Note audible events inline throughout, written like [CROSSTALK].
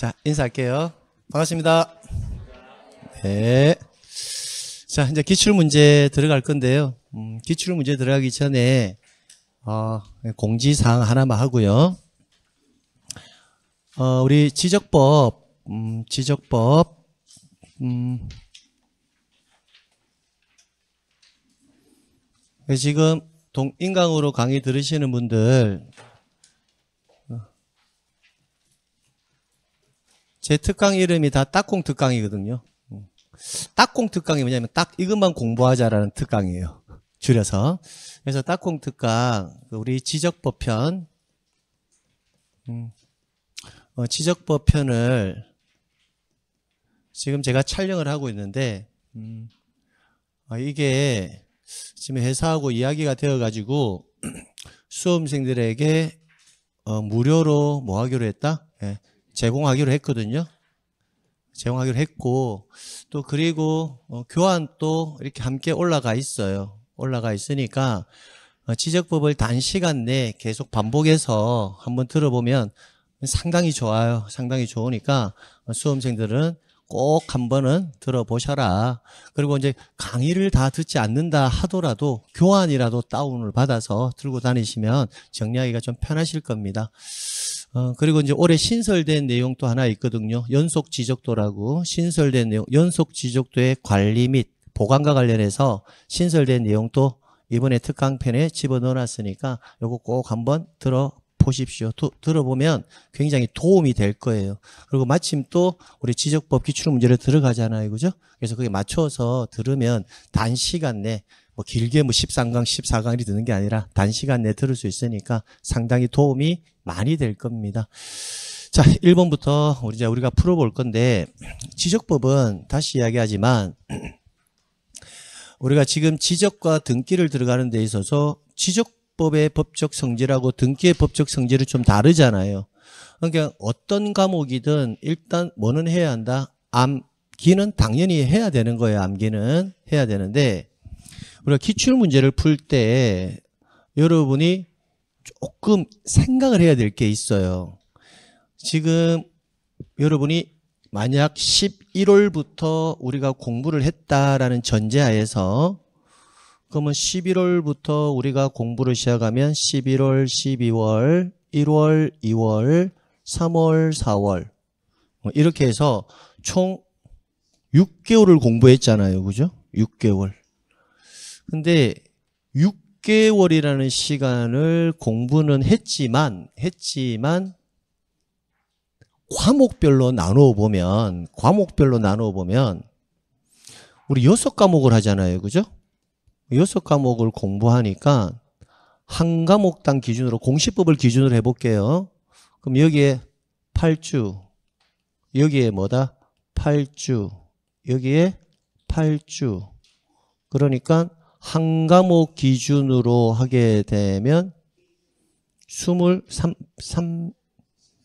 자, 인사할게요. 반갑습니다. 네. 자, 이제 기출문제 들어갈 건데요. 음, 기출문제 들어가기 전에, 어, 공지사항 하나만 하고요. 어, 우리 지적법, 음, 지적법, 음, 지금 동인강으로 강의 들으시는 분들 제 특강 이름이 다 딱콩 특강이거든요. 딱콩 특강이 뭐냐면 딱 이것만 공부하자라는 특강이에요. 줄여서. 그래서 딱콩 특강 그 우리 지적법편 음, 어, 지적법편을 지금 제가 촬영을 하고 있는데 음, 아, 이게 지금 회사하고 이야기가 되어가지고 [CLEARS THROAT] 수험생들에게 어, 무료로 뭐 하기로 했다? 예, 제공하기로 했거든요. 제공하기로 했고 또 그리고 어, 교환 또 이렇게 함께 올라가 있어요. 올라가 있으니까 어, 지적법을 단시간 내에 계속 반복해서 한번 들어보면 상당히 좋아요. 상당히 좋으니까 어, 수험생들은 꼭 한번은 들어보셔라. 그리고 이제 강의를 다 듣지 않는다 하더라도 교환이라도 다운을 받아서 들고 다니시면 정리하기가 좀 편하실 겁니다. 어, 그리고 이제 올해 신설된 내용 또 하나 있거든요. 연속 지적도라고 신설된 내용, 연속 지적도의 관리 및 보관과 관련해서 신설된 내용 또 이번에 특강편에 집어넣어놨으니까 요거 꼭 한번 들어 보십시오. 도, 들어보면 굉장히 도움이 될 거예요. 그리고 마침 또 우리 지적법 기출문제를 들어가잖아요. 그죠? 그래서 그게 맞춰서 들으면 단시간 내, 뭐 길게 뭐 13강, 14강이 드는 게 아니라 단시간 내 들을 수 있으니까 상당히 도움이 많이 될 겁니다. 자, 1번부터 우리 이제 우리가 풀어볼 건데, 지적법은 다시 이야기하지만, [CLEARS THROAT] 우리가 지금 지적과 등기를 들어가는 데 있어서 지적 민법의 법적 성질하고 등기의 법적 성질이 좀 다르잖아요. 그러니까 어떤 과목이든 일단 뭐는 해야 한다? 암기는 당연히 해야 되는 거예요. 암기는 해야 되는데 우리가 기출 문제를 풀 때 여러분이 조금 생각을 해야 될 게 있어요. 지금 여러분이 만약 11월부터 우리가 공부를 했다라는 전제하에서 그러면 11월부터 우리가 공부를 시작하면 11월, 12월, 1월, 2월, 3월, 4월 어, 이렇게 해서 총 6개월을 공부했잖아요. 그죠? 6개월. 근데 6개월이라는 시간을 공부는 했지만 했지만 과목별로 나누어 보면 과목별로 나누어 보면 우리 여 과목을 하잖아요. 그죠? 여섯 과목을 공부하니까 한 과목당 기준으로 공시법을 기준으로 해볼게요. 그럼 여기에 8주, 여기에 뭐다? 8주, 여기에 8주. 그러니까 한 과목 기준으로 하게 되면 23, 3,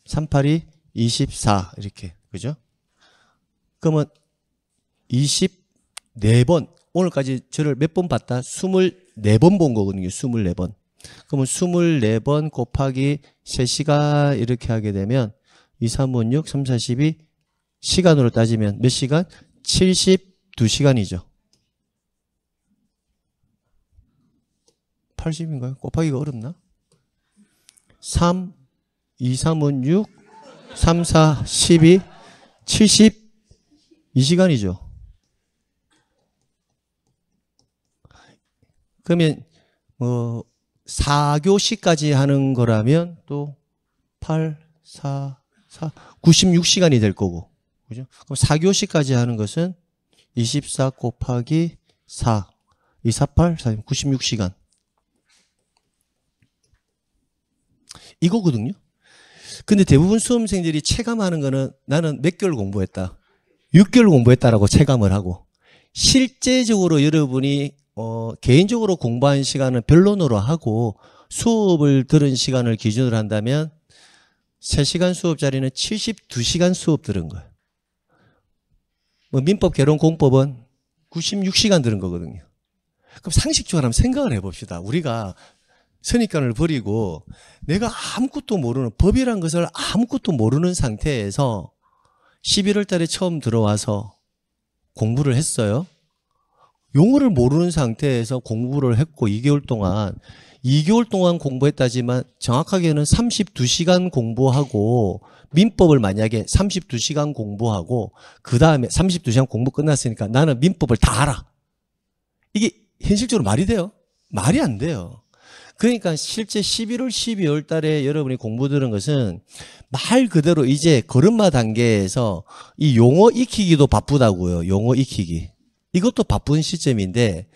3, 8이 24 이렇게 그죠? 그러면 24번 오늘까지 저를 몇 번 봤다? 24번 본 거거든요. 24번. 그러면 24번 곱하기 3시간 이렇게 하게 되면 2, 3, 5, 6, 3, 4, 12 시간으로 따지면 몇 시간? 72시간이죠. 80인가요? 곱하기가 어렵나? 3, 2, 3은 6, 3, 4, 12, 72시간이죠. 그러면 뭐 4교시까지 하는 거라면 또 8, 4, 4, 96시간이 될 거고. 그죠? 그럼 4교시까지 하는 것은 24 곱하기 4, 2, 4, 8, 4, 96시간. 이거거든요. 근데 대부분 수험생들이 체감하는 거는 나는 몇 개월 공부했다. 6개월 공부했다라고 체감을 하고 실제적으로 여러분이 어, 개인적으로 공부한 시간은 변론으로 하고 수업을 들은 시간을 기준으로 한다면 3시간 수업 자리는 72시간 수업 들은 거예요. 뭐 민법, 개론, 공법은 96시간 들은 거거든요. 그럼 상식적으로 한번 생각을 해봅시다. 우리가 선입관을 버리고 내가 아무것도 모르는 법이란 것을 아무것도 모르는 상태에서 11월 달에 처음 들어와서 공부를 했어요. 용어를 모르는 상태에서 공부를 했고 2개월 동안 2개월 동안 공부했다지만 정확하게는 32시간 공부하고 민법을 만약에 32시간 공부하고 그 다음에 32시간 공부 끝났으니까 나는 민법을 다 알아. 이게 현실적으로 말이 돼요? 말이 안 돼요. 그러니까 실제 11월, 12월 달에 여러분이 공부 들은 것은 말 그대로 이제 걸음마 단계에서 이 용어 익히기도 바쁘다고요. 용어 익히기. 이것도 바쁜 시점인데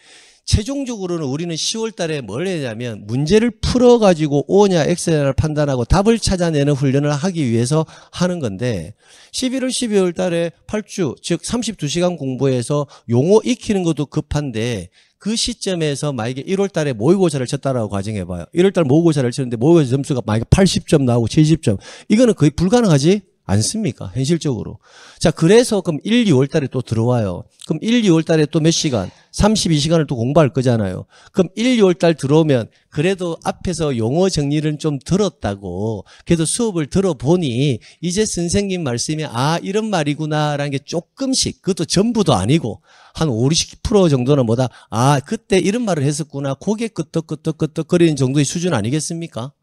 최종적으로는 우리는 10월 달에 뭘 해냐면 문제를 풀어가지고 오냐 엑스냐를 판단하고 답을 찾아내는 훈련을 하기 위해서 하는 건데 11월 12월 달에 8주 즉 32시간 공부해서 용어 익히는 것도 급한데 그 시점에서 만약에 1월 달에 모의고사를 쳤다라고 가정해봐요. 1월 달 모의고사를 쳤는데 모의고사 점수가 만약에 80점 나오고 70점 이거는 거의 불가능하지? 않습니까? 현실적으로. 자, 그래서 그럼 1, 2월 달에 또 들어와요. 그럼 1, 2월 달에 또 몇 시간? 32시간을 또 공부할 거잖아요. 그럼 1, 2월 달 들어오면 그래도 앞에서 용어 정리를 좀 들었다고 그래도 수업을 들어보니 이제 선생님 말씀이 아, 이런 말이구나라는 게 조금씩 그것도 전부도 아니고 한 5, 60% 정도는 뭐다 아, 그때 이런 말을 했었구나. 고개 끄덕끄덕끄덕거리는 정도의 수준 아니겠습니까?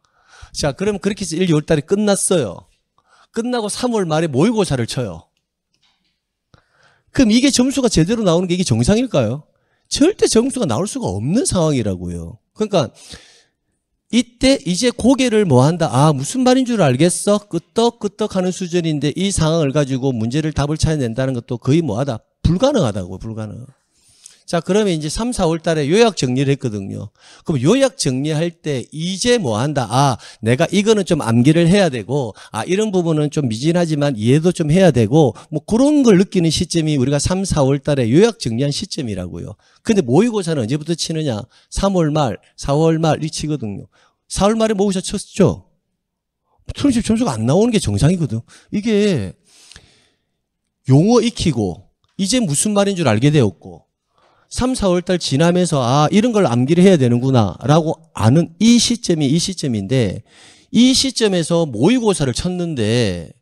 자, 그럼 그렇게 해서 1, 2월 달에 끝났어요. 끝나고 3월 말에 모의고사를 쳐요. 그럼 이게 점수가 제대로 나오는 게 이게 정상일까요? 절대 점수가 나올 수가 없는 상황이라고요. 그러니까 이때 이제 고개를 뭐 한다. 아, 무슨 말인 줄 알겠어. 끄떡끄떡 하는 수준인데 이 상황을 가지고 문제를 답을 찾아낸다는 것도 거의 뭐 하다. 불가능하다고, 불가능. 자, 그러면 이제 3, 4월 달에 요약 정리를 했거든요. 그럼 요약 정리할 때 이제 뭐 한다? 아, 내가 이거는 좀 암기를 해야 되고, 아, 이런 부분은 좀 미진하지만 이해도 좀 해야 되고, 뭐 그런 걸 느끼는 시점이 우리가 3, 4월 달에 요약 정리한 시점이라고요. 근데 모의고사는 언제부터 치느냐? 3월 말, 4월 말이 치거든요. 4월 말에 모의고사 쳤죠? 트론십 점수가 안 나오는 게 정상이거든. 이게 용어 익히고, 이제 무슨 말인 줄 알게 되었고, 3, 4월달 지나면서 아 이런 걸 암기를 해야 되는구나라고 아는 이 시점이 이 시점인데 이 시점에서 모의고사를 쳤는데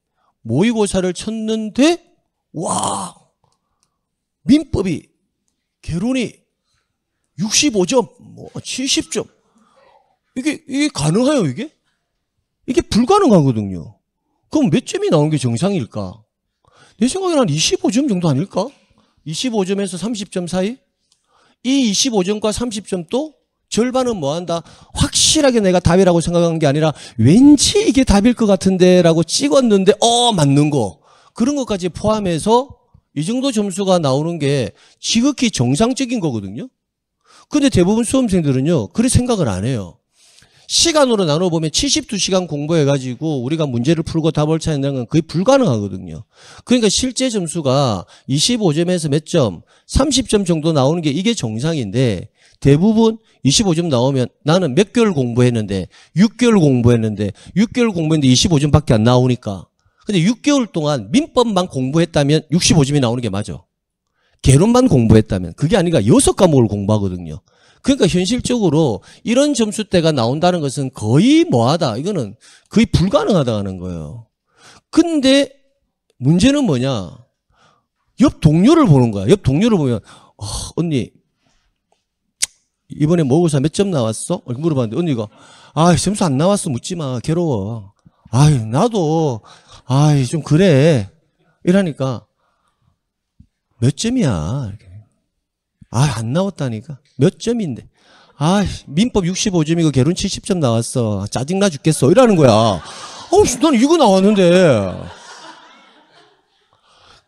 모의고사를 쳤는데 와 민법이 결론이 65점 뭐 70점 이게 이게 가능해요 이게 이게 불가능하거든요. 그럼 몇 점이 나온 게 정상일까? 내 생각에는 한 25점 정도 아닐까? 25점에서 30점 사이? 이 25점과 30점도 절반은 뭐 한다? 확실하게 내가 답이라고 생각한 게 아니라 왠지 이게 답일 것 같은데 라고 찍었는데 어 맞는 거 그런 것까지 포함해서 이 정도 점수가 나오는 게 지극히 정상적인 거거든요. 근데 대부분 수험생들은요. 그렇게 생각을 안 해요. 시간으로 나눠보면 72시간 공부해가지고 우리가 문제를 풀고 답을 찾는다는 건 거의 불가능하거든요. 그러니까 실제 점수가 25점에서 몇 점, 30점 정도 나오는 게 이게 정상인데 대부분 25점 나오면 나는 몇 개월 공부했는데 6개월 공부했는데 6개월 공부했는데 25점밖에 안 나오니까 근데 6개월 동안 민법만 공부했다면 65점이 나오는 게 맞아. 개론만 공부했다면 그게 아니라 6과목을 공부하거든요. 그러니까 현실적으로 이런 점수대가 나온다는 것은 거의 뭐하다. 이거는 거의 불가능하다는 거예요. 근데 문제는 뭐냐? 옆 동료를 보는 거야. 옆 동료를 보면 어, 언니 이번에 모의고사 몇 점 나왔어? 이렇게 물어봤는데 언니가 아 점수 안 나왔어 묻지 마 괴로워. 아유 나도 아이 좀 그래 이러니까 몇 점이야? 이렇게. 아, 안 나왔다니까. 몇 점인데. 아, 민법 65점이고 개론 70점 나왔어. 짜증나 죽겠어. 이러는 거야. 어우, 난 이거 나왔는데.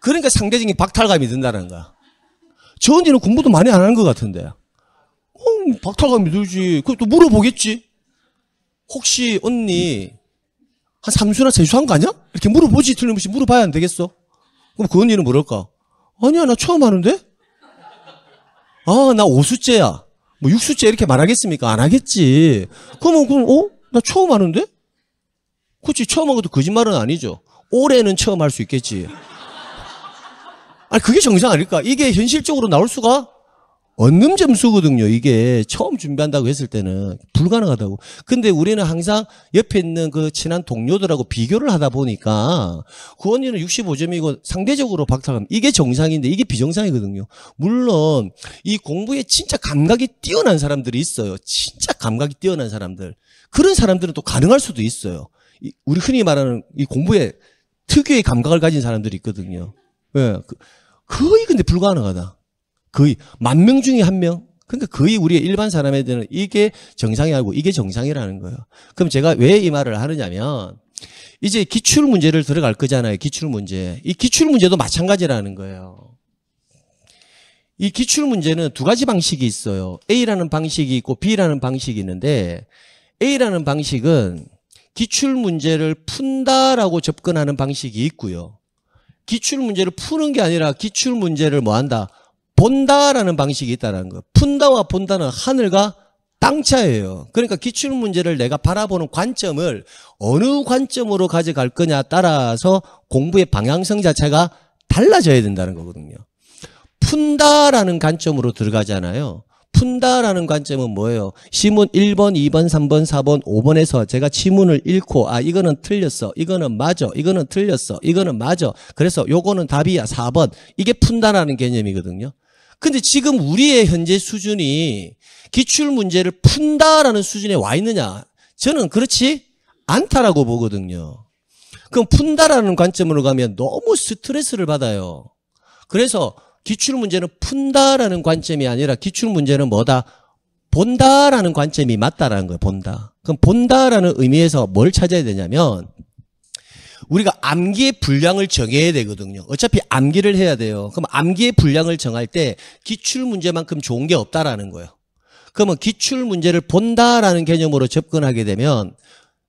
그러니까 상대적인 박탈감이 든다는 거야. 저 언니는 공부도 많이 안 하는 것 같은데. 어, 박탈감이 들지. 그것도 물어보겠지. 혹시 언니 한 삼수나 세수한 거 아니야? 이렇게 물어보지 틀림없이 물어봐야 안 되겠어. 그럼 그 언니는 물을까 아니야 나 처음 하는데? 아, 나5수째야뭐 육수째 이렇게 말하겠습니까? 안 하겠지. 그러면 그럼 어? 나 처음 하는데? 그렇 처음 한 것도 거짓말은 아니죠. 올해는 처음 할 수 있겠지. 아니 그게 정상 아닐까? 이게 현실적으로 나올 수가 얻는 점수거든요. 이게 처음 준비한다고 했을 때는 불가능하다고. 근데 우리는 항상 옆에 있는 그 친한 동료들하고 비교를 하다 보니까 그 언니는 65점이고 상대적으로 박탈감. 이게 정상인데 이게 비정상이거든요. 물론 이 공부에 진짜 감각이 뛰어난 사람들이 있어요. 진짜 감각이 뛰어난 사람들. 그런 사람들은 또 가능할 수도 있어요. 우리 흔히 말하는 이 공부에 특유의 감각을 가진 사람들이 있거든요. 예. 네. 거의 근데 불가능하다. 거의 만 명 중에 한 명. 그러니까 거의 우리 일반 사람에게는 이게 정상이 알고 이게 정상이라는 거예요. 그럼 제가 왜 이 말을 하느냐면 이제 기출 문제를 들어갈 거잖아요. 기출 문제. 이 기출 문제도 마찬가지라는 거예요. 이 기출 문제는 두 가지 방식이 있어요. A라는 방식이 있고 B라는 방식이 있는데 A라는 방식은 기출 문제를 푼다라고 접근하는 방식이 있고요. 기출 문제를 푸는 게 아니라 기출 문제를 뭐 한다? 본다라는 방식이 있다는 거. 푼다와 본다는 하늘과 땅 차이에요. 그러니까 기출 문제를 내가 바라보는 관점을 어느 관점으로 가져갈 거냐 따라서 공부의 방향성 자체가 달라져야 된다는 거거든요. 푼다라는 관점으로 들어가잖아요. 푼다라는 관점은 뭐예요? 시문 1번, 2번, 3번, 4번, 5번에서 제가 지문을 읽고 아 이거는 틀렸어. 이거는 맞어 이거는 틀렸어. 이거는 맞어 그래서 요거는 답이야. 4번. 이게 푼다라는 개념이거든요. 근데 지금 우리의 현재 수준이 기출 문제를 푼다라는 수준에 와 있느냐? 저는 그렇지 않다라고 보거든요. 그럼 푼다라는 관점으로 가면 너무 스트레스를 받아요. 그래서 기출 문제는 푼다라는 관점이 아니라 기출 문제는 뭐다? 본다라는 관점이 맞다라는 거예요. 본다. 그럼 본다라는 의미에서 뭘 찾아야 되냐면 우리가 암기의 분량을 정해야 되거든요. 어차피 암기를 해야 돼요. 그럼 암기의 분량을 정할 때 기출문제만큼 좋은 게 없다라는 거예요. 그러면 기출문제를 본다라는 개념으로 접근하게 되면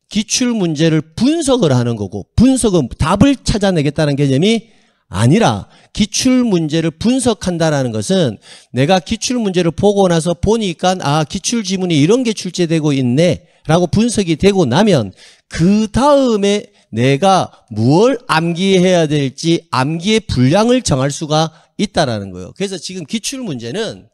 기출문제를 분석을 하는 거고 분석은 답을 찾아내겠다는 개념이 아니라 기출 문제를 분석한다라는 것은 내가 기출 문제를 보고 나서 보니까 아 기출 지문이 이런 게 출제되고 있네라고 분석이 되고 나면 그 다음에 내가 무엇 암기해야 될지 암기의 분량을 정할 수가 있다라는 거예요. 그래서 지금 기출 문제는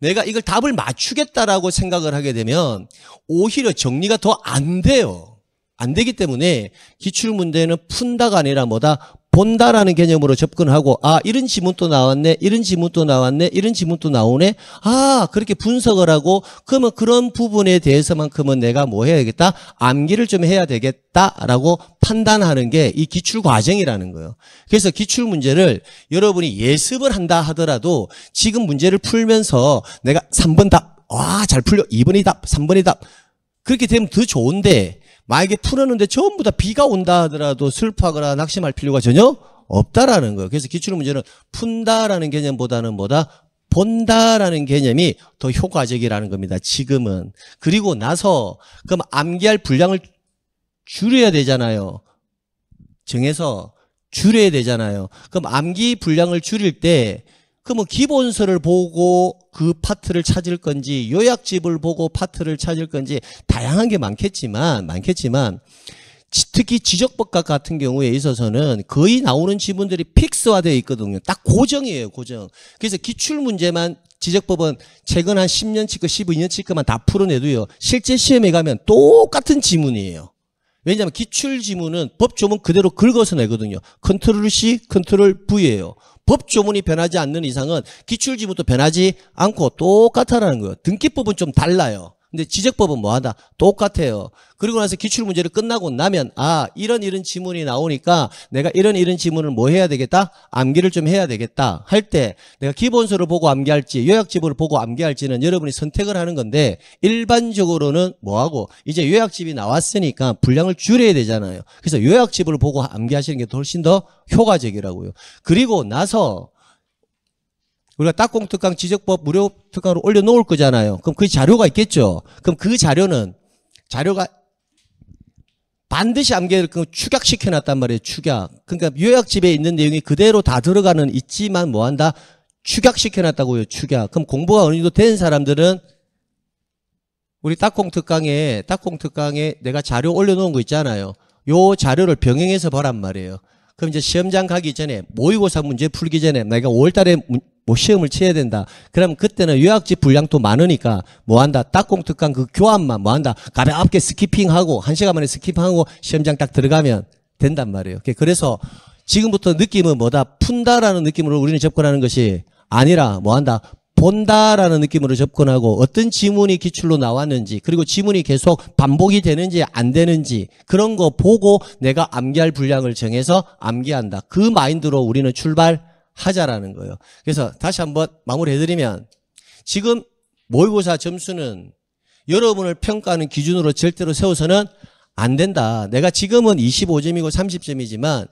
내가 이걸 답을 맞추겠다라고 생각을 하게 되면 오히려 정리가 더 안 돼요. 안 되기 때문에 기출 문제는 푼다가 아니라 뭐다 본다라는 개념으로 접근하고 아 이런 지문도 나왔네 이런 지문도 나왔네 이런 지문도 나오네 아 그렇게 분석을 하고 그러면 그런 부분에 대해서만큼은 내가 뭐 해야겠다 암기를 좀 해야 되겠다라고 판단하는 게 이 기출 과정이라는 거예요 그래서 기출 문제를 여러분이 예습을 한다 하더라도 지금 문제를 풀면서 내가 3번 답와잘 풀려 2번이 답 3번이 답 그렇게 되면 더 좋은데 만약에 풀었는데 전부 다 비가 온다 하더라도 슬퍼하거나 낙심할 필요가 전혀 없다라는 거예요. 그래서 기출 문제는 푼다라는 개념보다는 뭐다? 본다라는 개념이 더 효과적이라는 겁니다. 지금은. 그리고 나서 그럼 암기할 분량을 줄여야 되잖아요. 정해서 줄여야 되잖아요. 그럼 암기 분량을 줄일 때 그러면 그러니까 그러니까 기본서를 보고 그 파트를 찾을 건지 요약집을 보고 파트를 찾을 건지 다양한 게 많겠지만 많겠지만 특히 지적법과 같은 경우에 있어서는 거의 나오는 지문들이 픽스화되어 있거든요. 딱 고정이에요, 고정. 그래서 기출문제만 지적법은 최근 한 10년치 거, 12년치 거만 다 풀어내도요. 실제 시험에 가면 똑같은 지문이에요. 왜냐하면 기출 지문은 법조문 그대로 긁어서 내거든요. 컨트롤 C, 컨트롤 V예요. 법조문이 변하지 않는 이상은 기출지문도 변하지 않고 똑같다라는 거예요. 등기법은 좀 달라요. 근데 지적법은 뭐하다? 똑같아요. 그리고 나서 기출문제를 끝나고 나면 아 이런 이런 지문이 나오니까 내가 이런 이런 지문을 뭐 해야 되겠다? 암기를 좀 해야 되겠다 할 때 내가 기본서를 보고 암기할지 요약집을 보고 암기할지는 여러분이 선택을 하는 건데 일반적으로는 뭐하고 이제 요약집이 나왔으니까 분량을 줄여야 되잖아요. 그래서 요약집을 보고 암기하시는 게 훨씬 더 효과적이라고요. 그리고 나서 우리가 딱공특강 지적법 무료 특강으로 올려놓을 거잖아요. 그럼 그 자료가 있겠죠. 그럼 그 자료는 자료가 반드시 암기를 축약시켜 그 놨단 말이에요. 축약. 그러니까 요약집에 있는 내용이 그대로 다 들어가는 있지만 뭐 한다? 축약시켜 놨다고요. 축약. 그럼 공부가 어느 정도 된 사람들은 우리 딱공 특강에 딱공 특강에 내가 자료 올려놓은 거 있잖아요. 요 자료를 병행해서 보란 말이에요. 그럼 이제 시험장 가기 전에 모의고사 문제 풀기 전에 내가 5월달에 뭐 시험을 쳐야 된다. 그럼 그때는 요약집 분량도 많으니까 뭐 한다. 딱공 특강 그 교환만 뭐 한다. 가볍게 스킵핑하고한 시간 만에 스킵하고 시험장 딱 들어가면 된단 말이에요. 그래서 지금부터 느낌은 뭐다 푼다라는 느낌으로 우리는 접근하는 것이 아니라 뭐 한다 본다라는 느낌으로 접근하고 어떤 지문이 기출로 나왔는지 그리고 지문이 계속 반복이 되는지 안 되는지 그런 거 보고 내가 암기할 분량을 정해서 암기한다. 그 마인드로 우리는 출발 하자라는 거예요. 그래서 다시 한번 마무리해드리면 지금 모의고사 점수는 여러분을 평가하는 기준으로 절대로 세워서는 안 된다. 내가 지금은 25점이고 30점이지만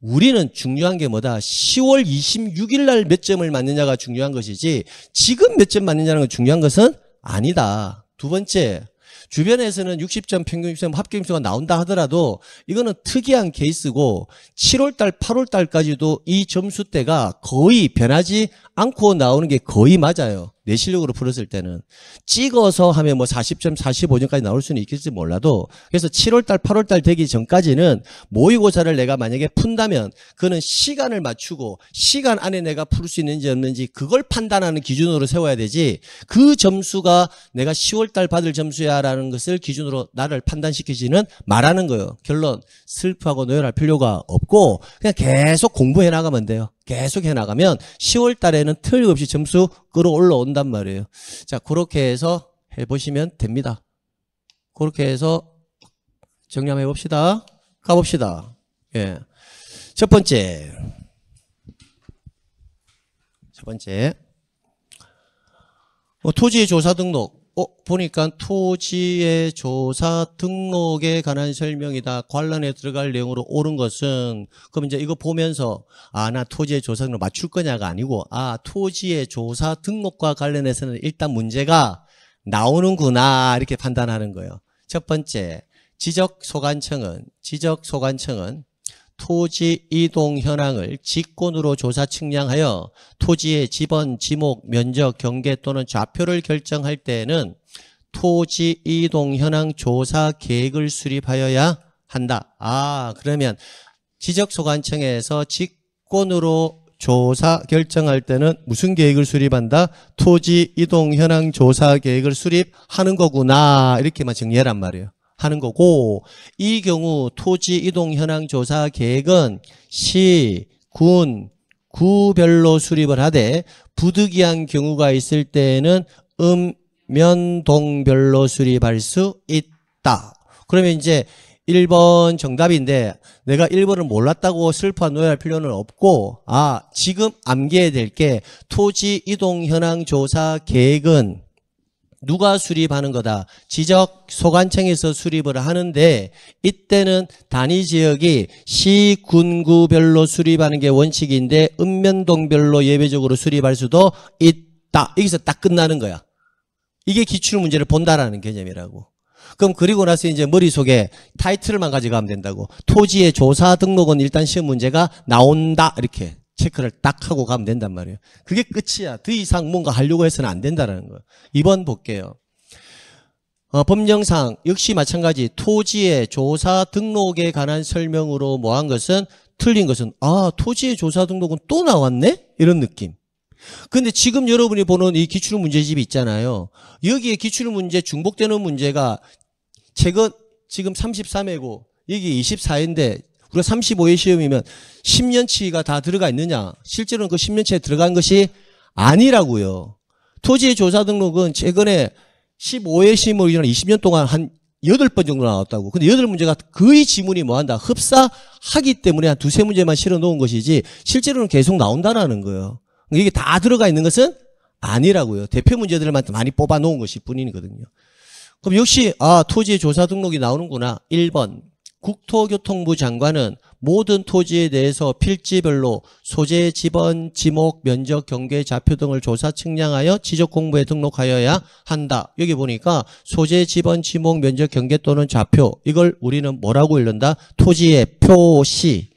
우리는 중요한 게 뭐다? 10월 26일 날 몇 점을 맞느냐가 중요한 것이지 지금 몇 점 맞느냐는 건 중요한 것은 아니다. 두 번째, 주변에서는 60점 평균 점수 합격 점수가 나온다 하더라도 이거는 특이한 케이스고 7월달 8월달까지도 이 점수대가 거의 변하지 않고 나오는 게 거의 맞아요. 내 실력으로 풀었을 때는. 찍어서 하면 뭐 40점, 45점까지 나올 수는 있겠지 몰라도 그래서 7월달, 8월달 되기 전까지는 모의고사를 내가 만약에 푼다면 그는 시간을 맞추고 시간 안에 내가 풀 수 있는지 없는지 그걸 판단하는 기준으로 세워야 되지 그 점수가 내가 10월달 받을 점수야라는 것을 기준으로 나를 판단시키지는 말하는 거예요. 결론 슬퍼하고 노열할 필요가 없고 그냥 계속 공부해 나가면 돼요. 계속 해나가면 10월 달에는 틀림없이 점수 끌어올라온단 말이에요. 자, 그렇게 해서 해보시면 됩니다. 그렇게 해서 정리 해봅시다. 가봅시다. 예. 첫 번째. 첫 번째. 어, 토지 의 조사 등록. 어, 보니까 토지의 조사 등록에 관한 설명이다. 관련에 들어갈 내용으로 옳은 것은 그럼 이제 이거 보면서 아 나 토지의 조사 등록 맞출 거냐가 아니고 아 토지의 조사 등록과 관련해서는 일단 문제가 나오는구나 이렇게 판단하는 거예요. 첫 번째 지적소관청은 지적소관청은 토지 이동 현황을 직권으로 조사 측량하여 토지의 지번, 지목, 면적, 경계 또는 좌표를 결정할 때에는 토지 이동 현황 조사 계획을 수립하여야 한다. 아 그러면 지적소관청에서 직권으로 조사 결정할 때는 무슨 계획을 수립한다? 토지 이동 현황 조사 계획을 수립하는 거구나 이렇게만 정리하란 말이에요. 하는 거고 이 경우 토지 이동 현황 조사 계획은 시, 군, 구별로 수립을 하되 부득이한 경우가 있을 때에는 음, 면, 동별로 수립할 수 있다. 그러면 이제 1번 정답인데 내가 1번을 몰랐다고 슬퍼 노여할 필요는 없고 아 지금 암기해야 될 게 토지 이동 현황 조사 계획은 누가 수립하는 거다. 지적 소관청에서 수립을 하는데 이때는 단위 지역이 시, 군구별로 수립하는 게 원칙인데 읍면동별로 예외적으로 수립할 수도 있다. 여기서 딱 끝나는 거야. 이게 기출 문제를 본다라는 개념이라고. 그럼 그리고 나서 이제 머릿속에 타이틀만 가져가면 된다고. 토지의 조사 등록은 일단 시험 문제가 나온다. 이렇게. 체크를 딱 하고 가면 된단 말이에요. 그게 끝이야. 더 이상 뭔가 하려고 해서는 안된다는 거예요. 2번 볼게요. 어, 법령상 역시 마찬가지 토지의 조사 등록에 관한 설명으로 뭐 한 것은 틀린 것은 아 토지의 조사 등록은 또 나왔네? 이런 느낌. 근데 지금 여러분이 보는 이 기출문제집이 있잖아요. 여기에 기출문제 중복되는 문제가 최근 지금 33회고 여기 24회인데 우리가 35회 시험이면 10년치가 다 들어가 있느냐? 실제로는 그 10년치에 들어간 것이 아니라고요. 토지 조사 등록은 최근에 15회 시험을 위한 20년 동안 한 8번 정도 나왔다고. 근데 8문제가 거의 지문이 뭐 한다? 흡사하기 때문에 한 두세 문제만 실어 놓은 것이지 실제로는 계속 나온다라는 거예요. 그러니까 이게 다 들어가 있는 것은 아니라고요. 대표 문제들만 많이 뽑아 놓은 것일 뿐이거든요. 그럼 역시 아 토지 조사 등록이 나오는구나. 1번, 국토교통부 장관은 모든 토지에 대해서 필지별로 소재, 지번, 지목, 면적, 경계, 좌표 등을 조사 측량하여 지적공부에 등록하여야 한다. 여기 보니까 소재, 지번, 지목, 면적, 경계 또는 좌표 이걸 우리는 뭐라고 읽는다? 토지의 표시.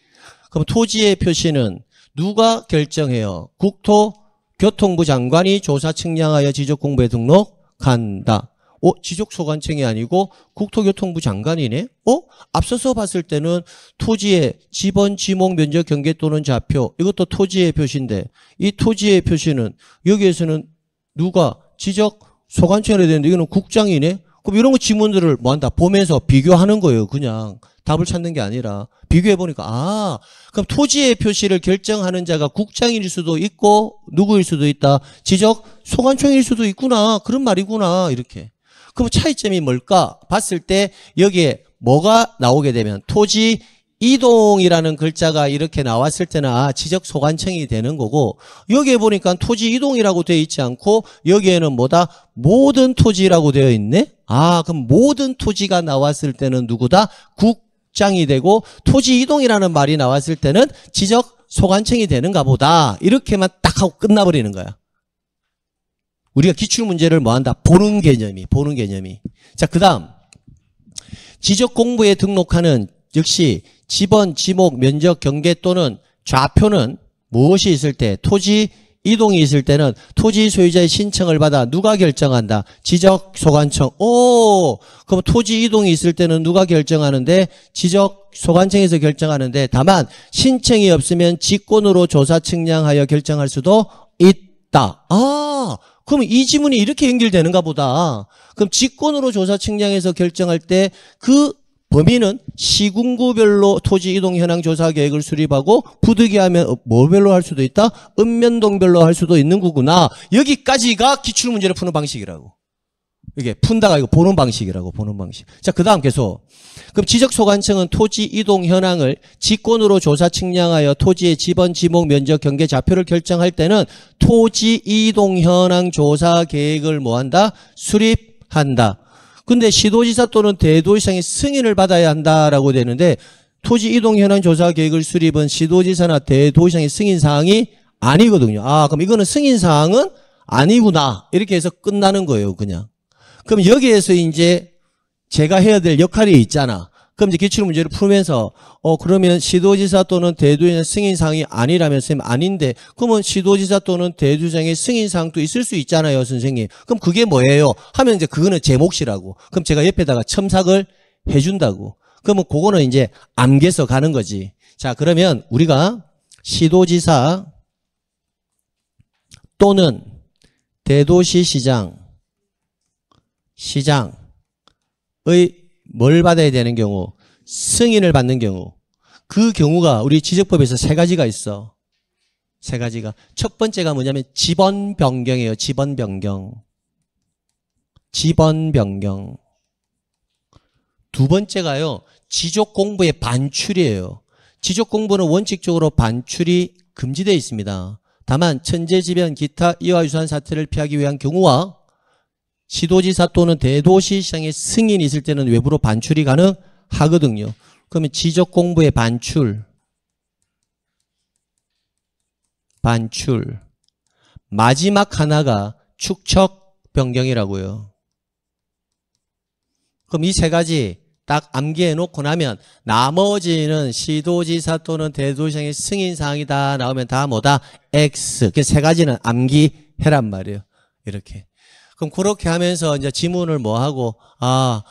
그럼 토지의 표시는 누가 결정해요? 국토교통부 장관이 조사 측량하여 지적공부에 등록한다. 어, 지적소관청이 아니고 국토교통부 장관이네? 어? 앞서서 봤을 때는 토지의 지번, 지목, 면적, 경계 또는 좌표 이것도 토지의 표시인데 이 토지의 표시는 여기에서는 누가 지적소관청이 라 되는데 이거는 국장이네? 그럼 이런 거 지문들을 뭐 한다? 보면서 비교하는 거예요. 그냥 답을 찾는 게 아니라 비교해보니까 아 그럼 토지의 표시를 결정하는 자가 국장일 수도 있고 누구일 수도 있다. 지적 소관청일 수도 있구나. 그런 말이구나. 이렇게. 그럼 차이점이 뭘까? 봤을 때 여기에 뭐가 나오게 되면 토지 이동이라는 글자가 이렇게 나왔을 때나 아, 지적 소관청이 되는 거고 여기에 보니까 토지 이동이라고 되어 있지 않고 여기에는 뭐다 모든 토지라고 되어 있네 아 그럼 모든 토지가 나왔을 때는 누구다 국장이 되고 토지 이동이라는 말이 나왔을 때는 지적 소관청이 되는가 보다 이렇게만 딱 하고 끝나버리는 거야 우리가 기출 문제를 뭐 한다? 보는 개념이, 보는 개념이. 자, 그 다음. 지적 공부에 등록하는 역시 지번, 지목, 면적, 경계 또는 좌표는 무엇이 있을 때 토지 이동이 있을 때는 토지 소유자의 신청을 받아 누가 결정한다? 지적 소관청. 오! 그럼 토지 이동이 있을 때는 누가 결정하는데? 지적 소관청에서 결정하는데 다만 신청이 없으면 직권으로 조사 측량하여 결정할 수도 있다. 아! 그럼 이 지문이 이렇게 연결되는가 보다. 그럼 직권으로 조사 측량해서 결정할 때 그 범위는 시군구별로 토지 이동 현황 조사 계획을 수립하고 부득이하면 뭐별로 할 수도 있다? 읍면동별로 할 수도 있는 거구나. 여기까지가 기출문제를 푸는 방식이라고. 이게 푼다가 이거 보는 방식이라고 보는 방식. 자, 그다음 계속. 그럼 지적 소관청은 토지 이동 현황을 직권으로 조사 측량하여 토지의 지번 지목 면적 경계 좌표를 결정할 때는 토지 이동 현황 조사 계획을 뭐 한다? 수립한다. 근데 시도지사 또는 대도시장의 승인을 받아야 한다라고 되는데 토지 이동 현황 조사 계획을 수립은 시도지사나 대도시장의 승인 사항이 아니거든요. 아, 그럼 이거는 승인 사항은 아니구나. 이렇게 해서 끝나는 거예요, 그냥. 그럼 여기에서 이제 제가 해야 될 역할이 있잖아. 그럼 이제 기출 문제를 풀면서 어 그러면 시도지사 또는 대도의 승인사항이 아니라면 선생님 아닌데 그러면 시도지사 또는 대도장의 승인사항도 있을 수 있잖아요 선생님 그럼 그게 뭐예요 하면 이제 그거는 제 몫이라고 그럼 제가 옆에다가 첨삭을 해준다고 그러면 그거는 이제 암기해서 가는 거지 자 그러면 우리가 시도지사 또는 대도시시장 시장의 뭘 받아야 되는 경우 승인을 받는 경우 그 경우가 우리 지적법에서 세 가지가 있어. 세 가지가. 첫 번째가 뭐냐면 지번 변경이에요. 지번 변경. 집원 변경. 두 번째가요. 지적 공부의 반출이에요. 지적 공부는 원칙적으로 반출이 금지되어 있습니다. 다만 천재지변 기타 이와 유사한 사태를 피하기 위한 경우와 시도지사 또는 대도시시장의 승인이 있을 때는 외부로 반출이 가능하거든요. 그러면 지적 공부의 반출, 반출, 마지막 하나가 축척 변경이라고요. 그럼 이 세 가지 딱 암기해 놓고 나면 나머지는 시도지사 또는 대도시장의 승인사항이다 나오면 다 뭐다? X. 그 세 가지는 암기해란 말이에요. 이렇게. 그럼 그렇게 하면서 이제 지문을 뭐 하고 아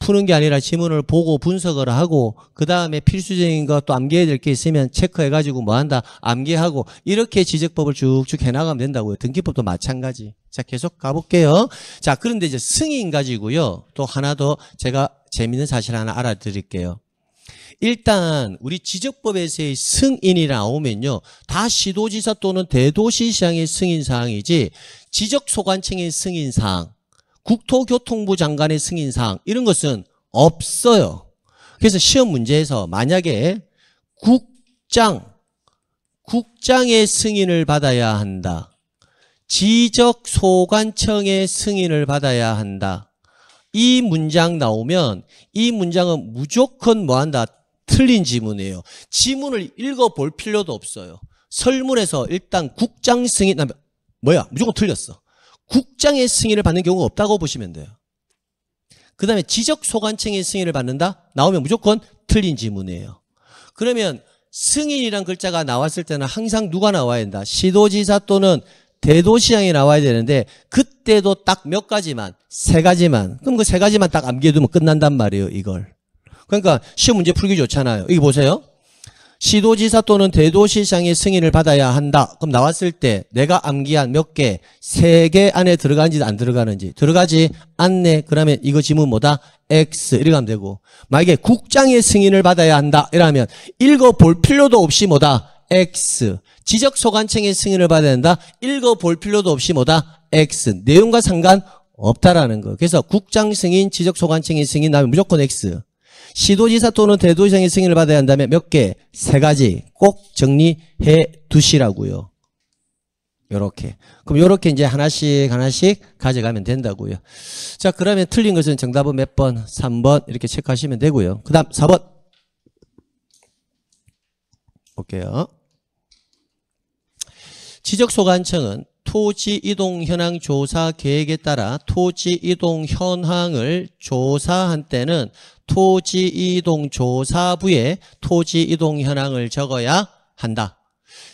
푸는 게 아니라 지문을 보고 분석을 하고 그 다음에 필수적인 것또 암기해야 될 게 있으면 체크해가지고 뭐 한다 암기하고 이렇게 지적법을 쭉쭉 해나가면 된다고요. 등기법도 마찬가지. 자 계속 가볼게요. 자 그런데 이제 승인 가지고요. 또 하나 더 제가 재밌는 사실 하나 알아드릴게요. 일단 우리 지적법에서의 승인이 나오면요. 다 시도지사 또는 대도시시장의 승인사항이지 지적소관청의 승인사항, 국토교통부 장관의 승인사항 이런 것은 없어요. 그래서 시험 문제에서 만약에 국장, 국장의 승인을 받아야 한다. 지적소관청의 승인을 받아야 한다. 이 문장 나오면 이 문장은 무조건 뭐 한다? 틀린 지문이에요. 지문을 읽어볼 필요도 없어요. 설문에서 일단 국장 승인, 아, 뭐야? 무조건 틀렸어. 국장의 승인을 받는 경우가 없다고 보시면 돼요. 그 다음에 지적소관청의 승인을 받는다? 나오면 무조건 틀린 지문이에요. 그러면 승인이란 글자가 나왔을 때는 항상 누가 나와야 된다? 시도지사 또는 대도시장에 나와야 되는데 그때도 딱 몇 가지만 세 가지만 그럼 그 세 가지만 딱 암기해두면 끝난단 말이에요 이걸 그러니까 시험 문제 풀기 좋잖아요 이거 보세요 시도지사 또는 대도시장의 승인을 받아야 한다 그럼 나왔을 때 내가 암기한 몇 개 세 개 안에 들어가는지 안 들어가는지 들어가지 안내 그러면 이거 지문 뭐다 X 이렇게 하면 되고 만약에 국장의 승인을 받아야 한다 이러면 읽어볼 필요도 없이 뭐다 X. 지적 소관청의 승인을 받아야 된다. 읽어볼 필요도 없이 뭐다? X. 내용과 상관 없다라는 거. 그래서 국장 승인, 지적 소관청의 승인 나면 무조건 X. 시도지사 또는 대도시장의 승인을 받아야 한다면 몇 개? 세 가지. 꼭 정리해 두시라고요. 요렇게. 그럼 요렇게 이제 하나씩 하나씩 가져가면 된다고요. 자, 그러면 틀린 것은 정답은 몇 번? 3번 이렇게 체크하시면 되고요. 그다음 4번. 볼게요. 지적소관청은 토지 이동 현황 조사 계획에 따라 토지 이동 현황을 조사한 때는 토지 이동 조사부에 토지 이동 현황을 적어야 한다.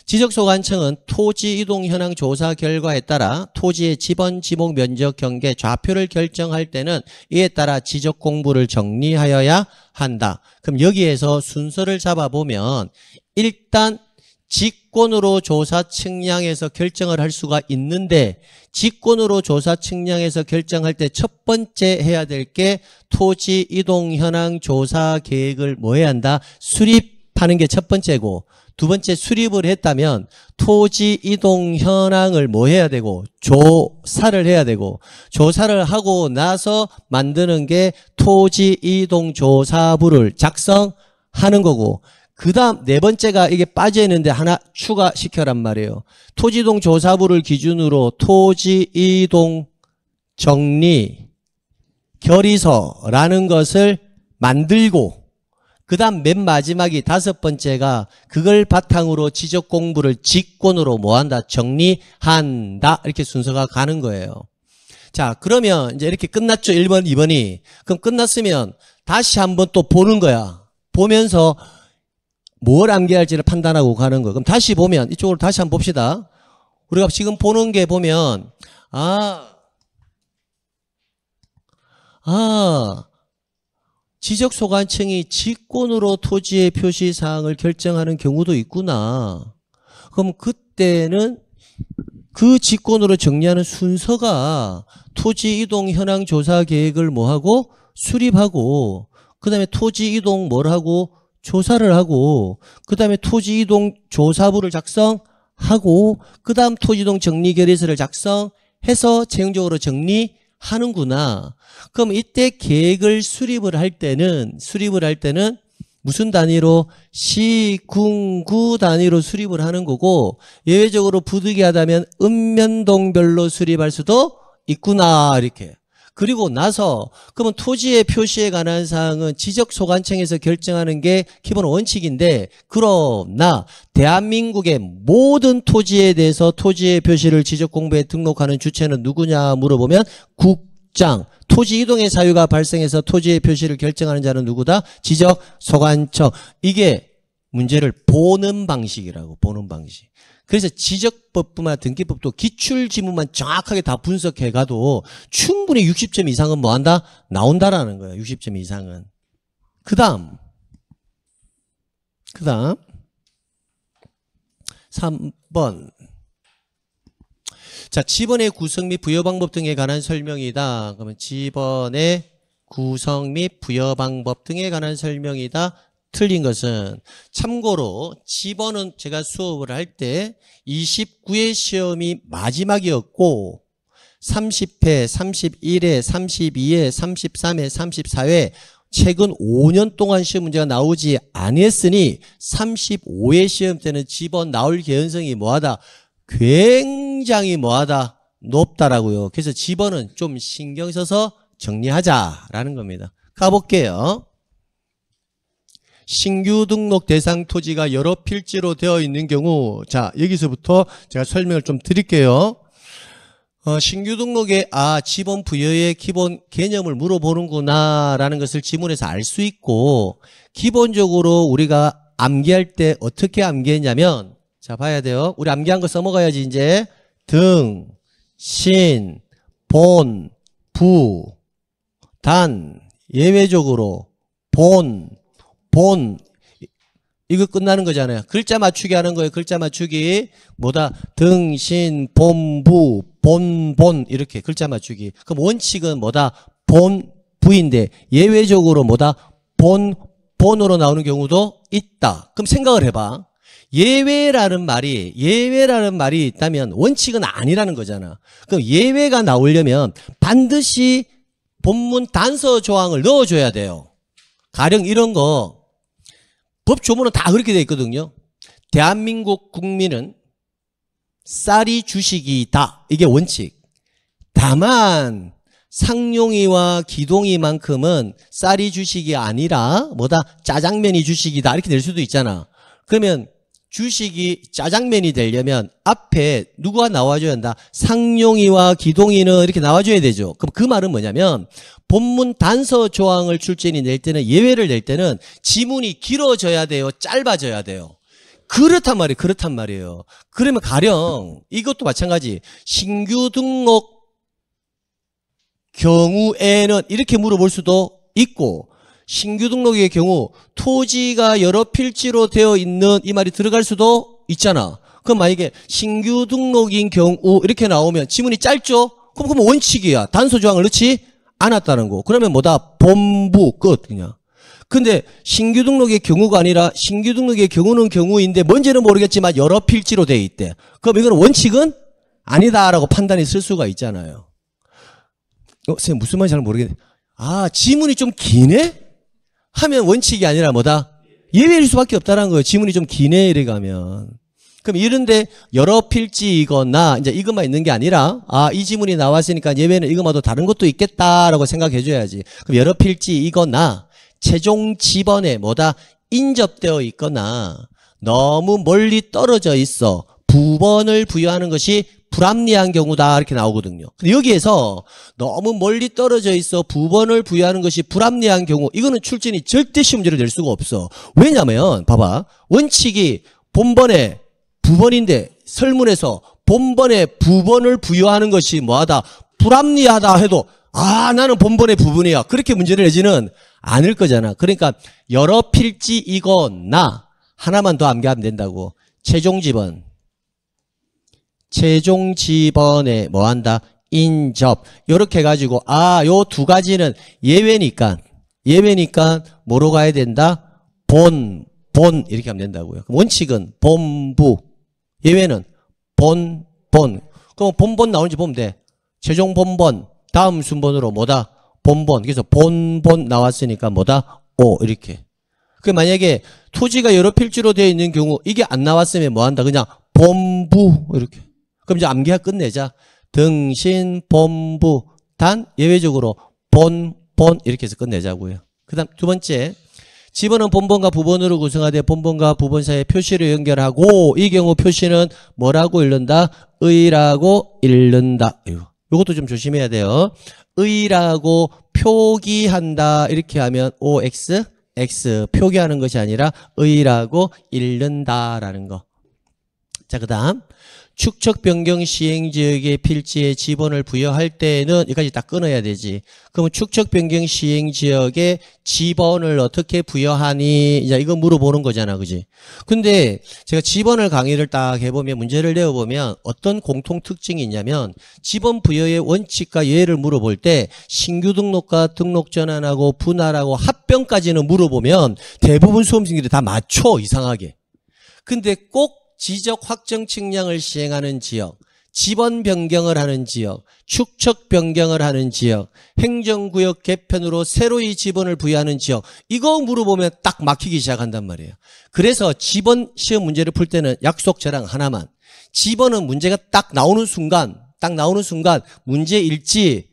지적소관청은 토지 이동 현황 조사 결과에 따라 토지의 지번 지목 면적 경계 좌표를 결정할 때는 이에 따라 지적 공부를 정리하여야 한다. 그럼 여기에서 순서를 잡아보면 일단 직권으로 조사 측량에서 결정을 할 수가 있는데 직권으로 조사 측량에서 결정할 때 첫 번째 해야 될 게 토지 이동 현황 조사 계획을 뭐 해야 한다? 수립하는 게 첫 번째고 두 번째 수립을 했다면 토지 이동 현황을 뭐 해야 되고 조사를 해야 되고 조사를 하고 나서 만드는 게 토지 이동 조사부를 작성하는 거고 그 다음 네 번째가 이게 빠져있는데 하나 추가시켜란 말이에요. 토지동 조사부를 기준으로 토지 이동 정리 결의서라는 것을 만들고 그 다음 맨 마지막이 다섯 번째가 그걸 바탕으로 지적 공부를 직권으로 뭐한다? 정리한다. 이렇게 순서가 가는 거예요. 자 그러면 이제 이렇게 끝났죠. 1번, 2번이. 그럼 끝났으면 다시 한번 또 보는 거야. 보면서 뭘 암기할지를 판단하고 가는 거. 그럼 다시 보면 이쪽으로 다시 한번 봅시다. 우리가 지금 보는 게 보면 아, 아, 지적소관청이 직권으로 토지의 표시사항을 결정하는 경우도 있구나. 그럼 그때는 그 직권으로 정리하는 순서가 토지 이동 현황 조사 계획을 뭐하고 수립하고 그 다음에 토지 이동 뭘 하고 조사를 하고 그다음에 토지 이동 조사부를 작성하고 그다음 토지 이동 정리 결의서를 작성해서 재정적으로 정리하는구나. 그럼 이때 계획을 수립을 할 때는 수립을 할 때는 무슨 단위로 시, 군, 구 단위로 수립을 하는 거고 예외적으로 부득이하다면 읍면동별로 수립할 수도 있구나 이렇게 그리고 나서 그러면 토지의 표시에 관한 사항은 지적소관청에서 결정하는 게 기본 원칙인데 그러나 대한민국의 모든 토지에 대해서 토지의 표시를 지적공부에 등록하는 주체는 누구냐 물어보면 국장 토지 이동의 사유가 발생해서 토지의 표시를 결정하는 자는 누구다? 지적소관청 이게 문제를 보는 방식이라고 보는 방식 그래서 지적법부만 등기법도 기출지문만 정확하게 다 분석해가도 충분히 60점 이상은 뭐한다? 나온다라는 거예요. 60점 이상은. 그 다음 그 다음 3번 자 지번의 구성 및 부여 방법 등에 관한 설명이다. 그러면 지번의 구성 및 부여 방법 등에 관한 설명이다. 틀린 것은 참고로 집어는 제가 수업을 할 때 29회 시험이 마지막이었고 30회, 31회, 32회, 33회, 34회 최근 5년 동안 시험 문제가 나오지 않았으니 35회 시험 때는 집번 나올 개연성이 뭐하다? 굉장히 뭐하다? 높다라고요. 그래서 집번은좀 신경 써서 정리하자라는 겁니다. 가볼게요. 신규 등록 대상 토지가 여러 필지로 되어 있는 경우 자 여기서부터 제가 설명을 좀 드릴게요. 어, 신규 등록에 아 지번 부여의 기본 개념을 물어보는구나 라는 것을 지문에서 알 수 있고 기본적으로 우리가 암기할 때 어떻게 암기했냐면 자 봐야 돼요. 우리 암기한 거 써먹어야지 이제 등, 신, 본, 부, 단, 예외적으로 본, 본 이거 끝나는 거잖아요. 글자 맞추기 하는 거예요. 글자 맞추기 뭐다 등신 본부 본본 이렇게 글자 맞추기. 그럼 원칙은 뭐다 본부인데 예외적으로 뭐다 본 본으로 나오는 경우도 있다. 그럼 생각을 해봐. 예외라는 말이 예외라는 말이 있다면 원칙은 아니라는 거잖아. 그럼 예외가 나오려면 반드시 본문 단서 조항을 넣어줘야 돼요. 가령 이런 거법 조문은 다 그렇게 돼 있거든요. 대한민국 국민은 쌀이 주식이다. 이게 원칙. 다만 상용이와 기동이만큼은 쌀이 주식이 아니라 뭐다 짜장면이 주식이다 이렇게 될 수도 있잖아. 그러면 주식이 짜장면이 되려면 앞에 누가 나와줘야 한다. 상용이와 기동이는 이렇게 나와줘야 되죠. 그럼 그 말은 뭐냐면 본문 단서 조항을 출제인이 낼 때는 예외를 낼 때는 지문이 길어져야 돼요. 짧아져야 돼요. 그렇단 말이에요. 그렇단 말이에요. 그러면 가령 이것도 마찬가지. 신규 등록 경우에는 이렇게 물어볼 수도 있고 신규 등록의 경우 토지가 여러 필지로 되어 있는 이 말이 들어갈 수도 있잖아. 그럼 만약에 신규 등록인 경우 이렇게 나오면 지문이 짧죠? 그럼 그럼 원칙이야. 단서 조항을 넣지 않았다는 거. 그러면 뭐다? 본부 끝 그냥. 근데 신규 등록의 경우가 아니라 신규 등록의 경우는 경우인데 뭔지는 모르겠지만 여러 필지로 돼 있대. 그럼 이건 원칙은 아니다라고 판단이 쓸 수가 있잖아요. 어, 선생님 무슨 말인지 잘 모르겠네. 아, 지문이 좀 기네? 하면 원칙이 아니라 뭐다? 예외일 수밖에 없다는 라 거예요. 지문이 좀 기네 이래 가면. 그럼 이런데 여러 필지이거나 이제 이것만 있는 게 아니라 아 이 지문이 나왔으니까 예외는 이것마도 다른 것도 있겠다라고 생각해 줘야지. 그럼 여러 필지이거나 최종 집번에 뭐다 인접되어 있거나 너무 멀리 떨어져 있어 부번을 부여하는 것이 불합리한 경우다 이렇게 나오거든요. 근데 여기에서 너무 멀리 떨어져 있어 부번을 부여하는 것이 불합리한 경우 이거는 출진이 절대 시험지를 될 수가 없어. 왜냐면 봐봐 원칙이 본번에 부번인데 설문에서 본번에 부번을 부여하는 것이 뭐하다 불합리하다 해도 아 나는 본번에 부분이야 그렇게 문제를 내지는 않을 거잖아. 그러니까 여러 필지 이거나 하나만 더 암기하면 된다고 최종 집은 최종 지번에뭐 한다? 인접. 요렇게 해 가지고 아, 요 두 가지는 예외니까 예외니까 뭐로 가야 된다? 본, 본 이렇게 하면 된다고요. 원칙은 본부. 예외는 본, 본. 그럼 본본 나오는지 보면 돼. 최종 본본. 다음 순번으로 뭐다? 본본. 그래서 본본 나왔으니까 뭐다? 오 이렇게. 그 만약에 토지가 여러 필지로 되어 있는 경우 이게 안 나왔으면 뭐 한다? 그냥 본부 이렇게. 그럼 이제 암기가 끝내자. 등신, 본부, 단, 예외적으로 본, 본 이렇게 해서 끝내자고요. 그 다음 두 번째 집어는 본본과 부본으로 구성하되 본본과 부본 사이에 표시를 연결하고 이 경우 표시는 뭐라고 읽는다? 의라고 읽는다. 이것도 좀 조심해야 돼요. 의라고 표기한다 이렇게 하면 OX, X 표기하는 것이 아니라 의라고 읽는다라는 거. 자, 그 다음 축척 변경 시행 지역에 필지에 지번을 부여할 때에는 여기까지 다 끊어야 되지. 그러면 축척 변경 시행 지역에 지번을 어떻게 부여하니? 이거 물어보는 거잖아, 그지? 근데 제가 지번을 강의를 딱 해보면 문제를 내어보면 어떤 공통 특징이 있냐면 지번 부여의 원칙과 예를 물어볼 때 신규 등록과 등록 전환하고 분할하고 합병까지는 물어보면 대부분 수험생들이 다 맞춰 이상하게. 근데 꼭 지적 확정 측량을 시행하는 지역, 지번 변경을 하는 지역, 축척 변경을 하는 지역, 행정구역 개편으로 새로이 지번을 부여하는 지역 이거 물어보면 딱 막히기 시작한단 말이에요. 그래서 지번 시험 문제를 풀 때는 약속 저랑 하나만 지번은 문제가 딱 나오는 순간 딱 나오는 순간 문제일지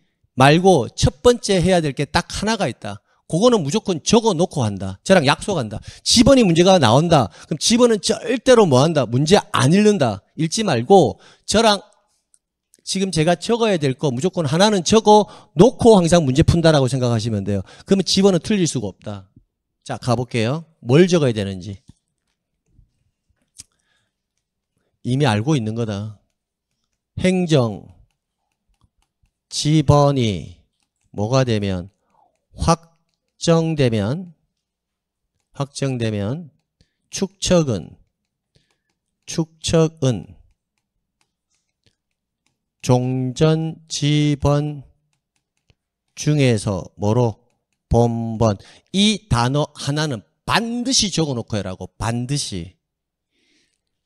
말고 첫 번째 해야 될 게 딱 하나가 있다. 그거는 무조건 적어놓고 한다. 저랑 약속한다. 집번이 문제가 나온다. 그럼 집번은 절대로 뭐 한다. 문제 안 읽는다. 읽지 말고 저랑 지금 제가 적어야 될 거 무조건 하나는 적어 놓고 항상 문제 푼다라고 생각하시면 돼요. 그러면 집번은 틀릴 수가 없다. 자, 가볼게요. 뭘 적어야 되는지. 이미 알고 있는 거다. 행정, 집번이 뭐가 되면 확 확정되면 확정되면 축척은 축척은 종전 지번 중에서 뭐로 본번 이 단어 하나는 반드시 적어놓고 해라고 반드시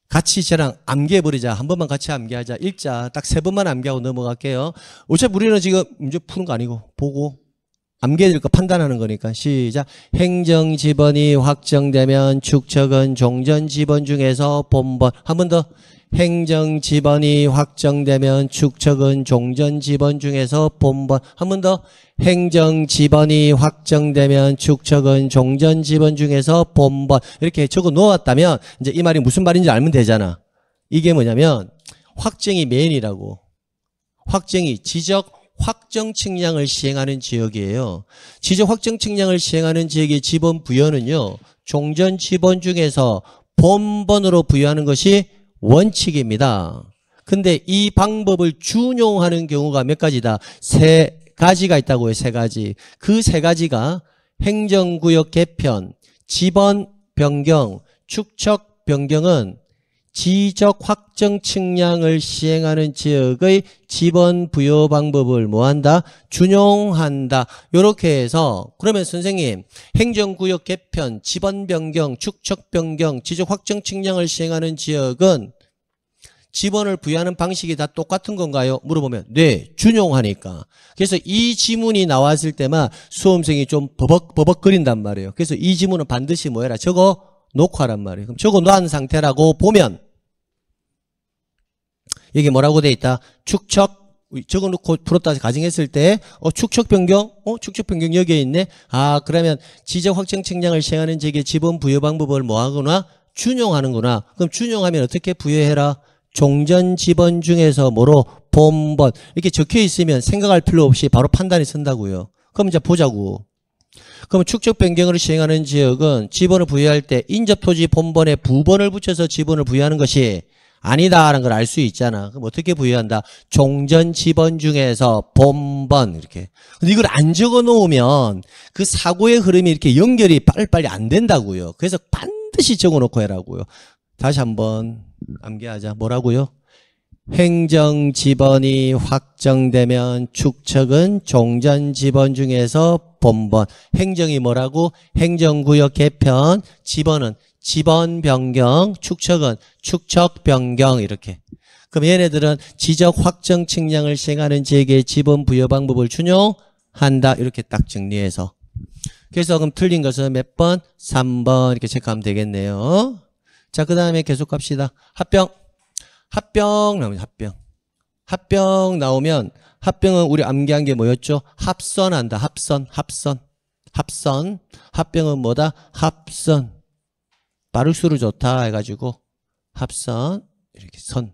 같이 저랑 암기해버리자. 한 번만 같이 암기하자. 읽자. 딱 세 번만 암기하고 넘어갈게요. 어차피 우리는 지금 문제 푸는 거 아니고 보고 암기해드거 판단하는 거니까 시작 행정지번이 확정되면 축척은 종전지번 중에서 본번 한 번 더 행정지번이 확정되면 축척은 종전지번 중에서 본번 한 번 더 행정지번이 확정되면 축척은 종전지번 중에서 본번 이렇게 적어 놓았다면 이제 이 말이 무슨 말인지 알면 되잖아 이게 뭐냐면 확정이 메인이라고 확정이 지적 확정 측량을 시행하는 지역이에요. 지적 확정 측량을 시행하는 지역의 지번 부여는요. 종전 지번 중에서 본번으로 부여하는 것이 원칙입니다. 근데 이 방법을 준용하는 경우가 몇 가지다. 세 가지가 있다고요. 세 가지. 그 세 가지가 행정구역 개편, 지번 변경, 축척 변경은 지적 확정 측량을 시행하는 지역의 지번 부여 방법을 뭐한다? 준용한다. 요렇게 해서 그러면 선생님 행정구역 개편, 지번 변경, 축척 변경, 지적 확정 측량을 시행하는 지역은 지번을 부여하는 방식이 다 똑같은 건가요? 물어보면 네, 준용하니까. 그래서 이 지문이 나왔을 때만 수험생이 좀 버벅 버벅거린단 말이에요. 그래서 이 지문은 반드시 뭐해라 저거 녹화란 말이에요. 그럼 적어 놓은 상태라고 보면 여기 뭐라고 돼 있다? 축척 적어놓고 풀었다 가정했을 때 어, 축척 변경, 어, 축척 변경 여기에 있네. 아 그러면 지적 확정 측량을 시행하는 지역의 지분 부여 방법을 뭐하거나 준용하는구나. 그럼 준용하면 어떻게 부여해라? 종전 지번 중에서 뭐로 본번 이렇게 적혀 있으면 생각할 필요 없이 바로 판단이 선다고요. 그럼 이제 보자고. 그럼 축적 변경을 시행하는 지역은 지번을 부여할 때 인접 토지 본번에 부번을 붙여서 지번을 부여하는 것이 아니다라는 걸 알 수 있잖아. 그럼 어떻게 부여한다? 종전 지번 중에서 본번 이렇게. 근데 이걸 안 적어 놓으면 그 사고의 흐름이 이렇게 연결이 빨리빨리 안 된다고요. 그래서 반드시 적어 놓고 해라고요. 다시 한번 암기하자. 뭐라고요? 행정 지번이 확정되면 축척은 종전 지번 중에서 본번. 행정이 뭐라고? 행정구역 개편, 지번은 지번 변경, 축척은 축척 변경 이렇게. 그럼 얘네들은 지적 확정 측량을 시행하는 지역의 지번 부여 방법을 준용한다 이렇게 딱 정리해서. 그래서 그럼 틀린 것은 몇 번? 3번 이렇게 체크하면 되겠네요. 자, 그 다음에 계속 갑시다. 합병. 합병 나오면 합병. 합병 나오면 합병은 우리 암기한 게 뭐였죠? 합선한다. 합선, 합선, 합선. 합병은 뭐다? 합선. 마를수로 좋다 해가지고 합선 이렇게 선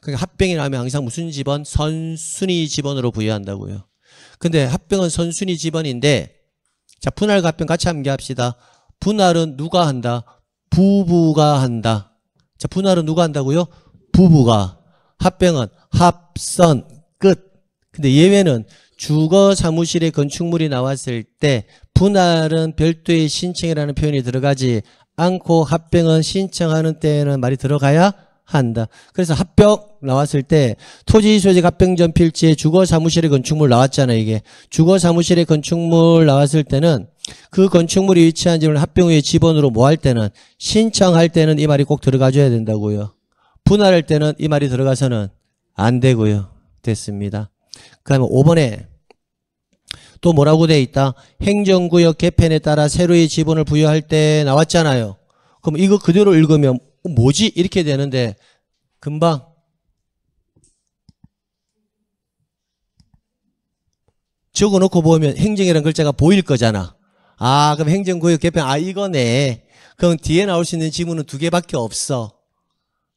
그러니까 합병이 라면 항상 무슨 집안 선순위 집안으로 부여한다고요. 근데 합병은 선순위 집안인데자 분할과 합병 같이 함께합시다. 분할은 누가 한다? 부부가 한다. 자 분할은 누가 한다고요? 부부가. 합병은 합선 끝. 근데 예외는 주거 사무실에 건축물이 나왔을 때 분할은 별도의 신청이라는 표현이 들어가지 않고 합병은 신청하는 때에는 말이 들어가야 한다. 그래서 합병 나왔을 때 토지소재 합병전 필지에 주거 사무실의 건축물 나왔잖아요, 이게. 주거 사무실의 건축물 나왔을 때는 그 건축물이 위치한 지을 합병 후에 지번으로 뭐 할 때는 신청할 때는 이 말이 꼭 들어가줘야 된다고요. 분할할 때는 이 말이 들어가서는 안 되고요. 됐습니다. 그다음에 5번에 또 뭐라고 돼 있다? 행정구역 개편에 따라 새로의 지분을 부여할 때 나왔잖아요. 그럼 이거 그대로 읽으면 뭐지? 이렇게 되는데 금방 적어놓고 보면 행정이라는 글자가 보일 거잖아. 아 그럼 행정구역 개편 아 이거네. 그럼 뒤에 나올 수 있는 지문은 두 개밖에 없어.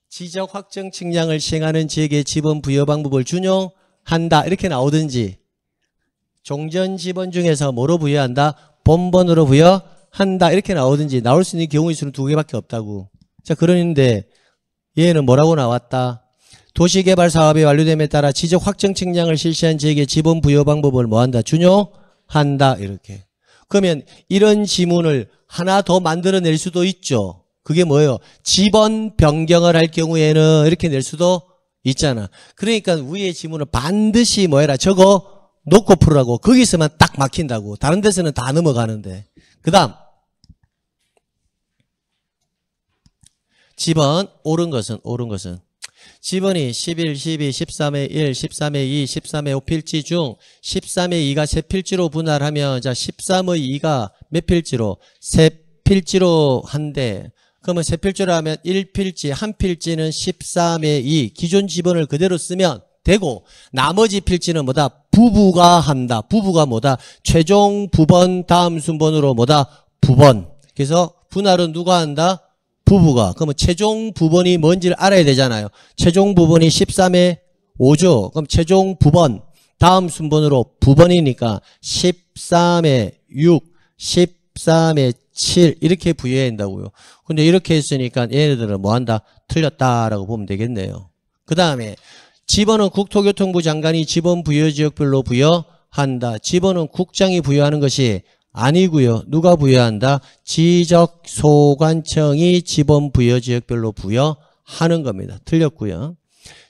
지적 확정 측량을 시행하는 지역의 지분 부여 방법을 준용한다 이렇게 나오든지 종전 지번 중에서 뭐로 부여한다? 본번으로 부여한다. 이렇게 나오든지 나올 수 있는 경우의 수는 두 개밖에 없다고. 자, 그러는데 얘는 뭐라고 나왔다? 도시개발 사업이 완료됨에 따라 지적 확정 측량을 실시한 지역의 지번 부여 방법을 뭐한다? 준용한다. 이렇게. 그러면 이런 지문을 하나 더 만들어낼 수도 있죠. 그게 뭐예요? 지번 변경을 할 경우에는 이렇게 낼 수도 있잖아. 그러니까 위의 지문을 반드시 뭐해라? 적어 놓고 풀으라고 거기서만 딱 막힌다고 다른 데서는 다 넘어가는데 그 다음 집번 오른 것은 오른 것은 집번이 11, 12, 13의 1, 13의 2, 13의 5필지 중 13의 2가 3필지로 분할하면 자 13의 2가 몇 필지로? 3필지로 한데 그러면 3필지로 하면 1필지, 1필지는 13의 2 기존 집번을 그대로 쓰면 되고 나머지 필지는 뭐다? 부부가 한다. 부부가 뭐다? 최종 부번 다음 순번으로 뭐다? 부번. 그래서 분할은 누가 한다? 부부가. 그러면 최종 부번이 뭔지를 알아야 되잖아요. 최종 부번이 13에 5죠. 그럼 최종 부번 다음 순번으로 부번이니까 13에 6, 13에 7 이렇게 부여해야 된다고요 근데 이렇게 했으니까 얘네들은 뭐 한다? 틀렸다라고 보면 되겠네요. 그 다음에 지번은 국토교통부 장관이 지번 부여 지역별로 부여한다. 지번은 국장이 부여하는 것이 아니고요. 누가 부여한다? 지적 소관청이 지번 부여 지역별로 부여하는 겁니다. 틀렸고요.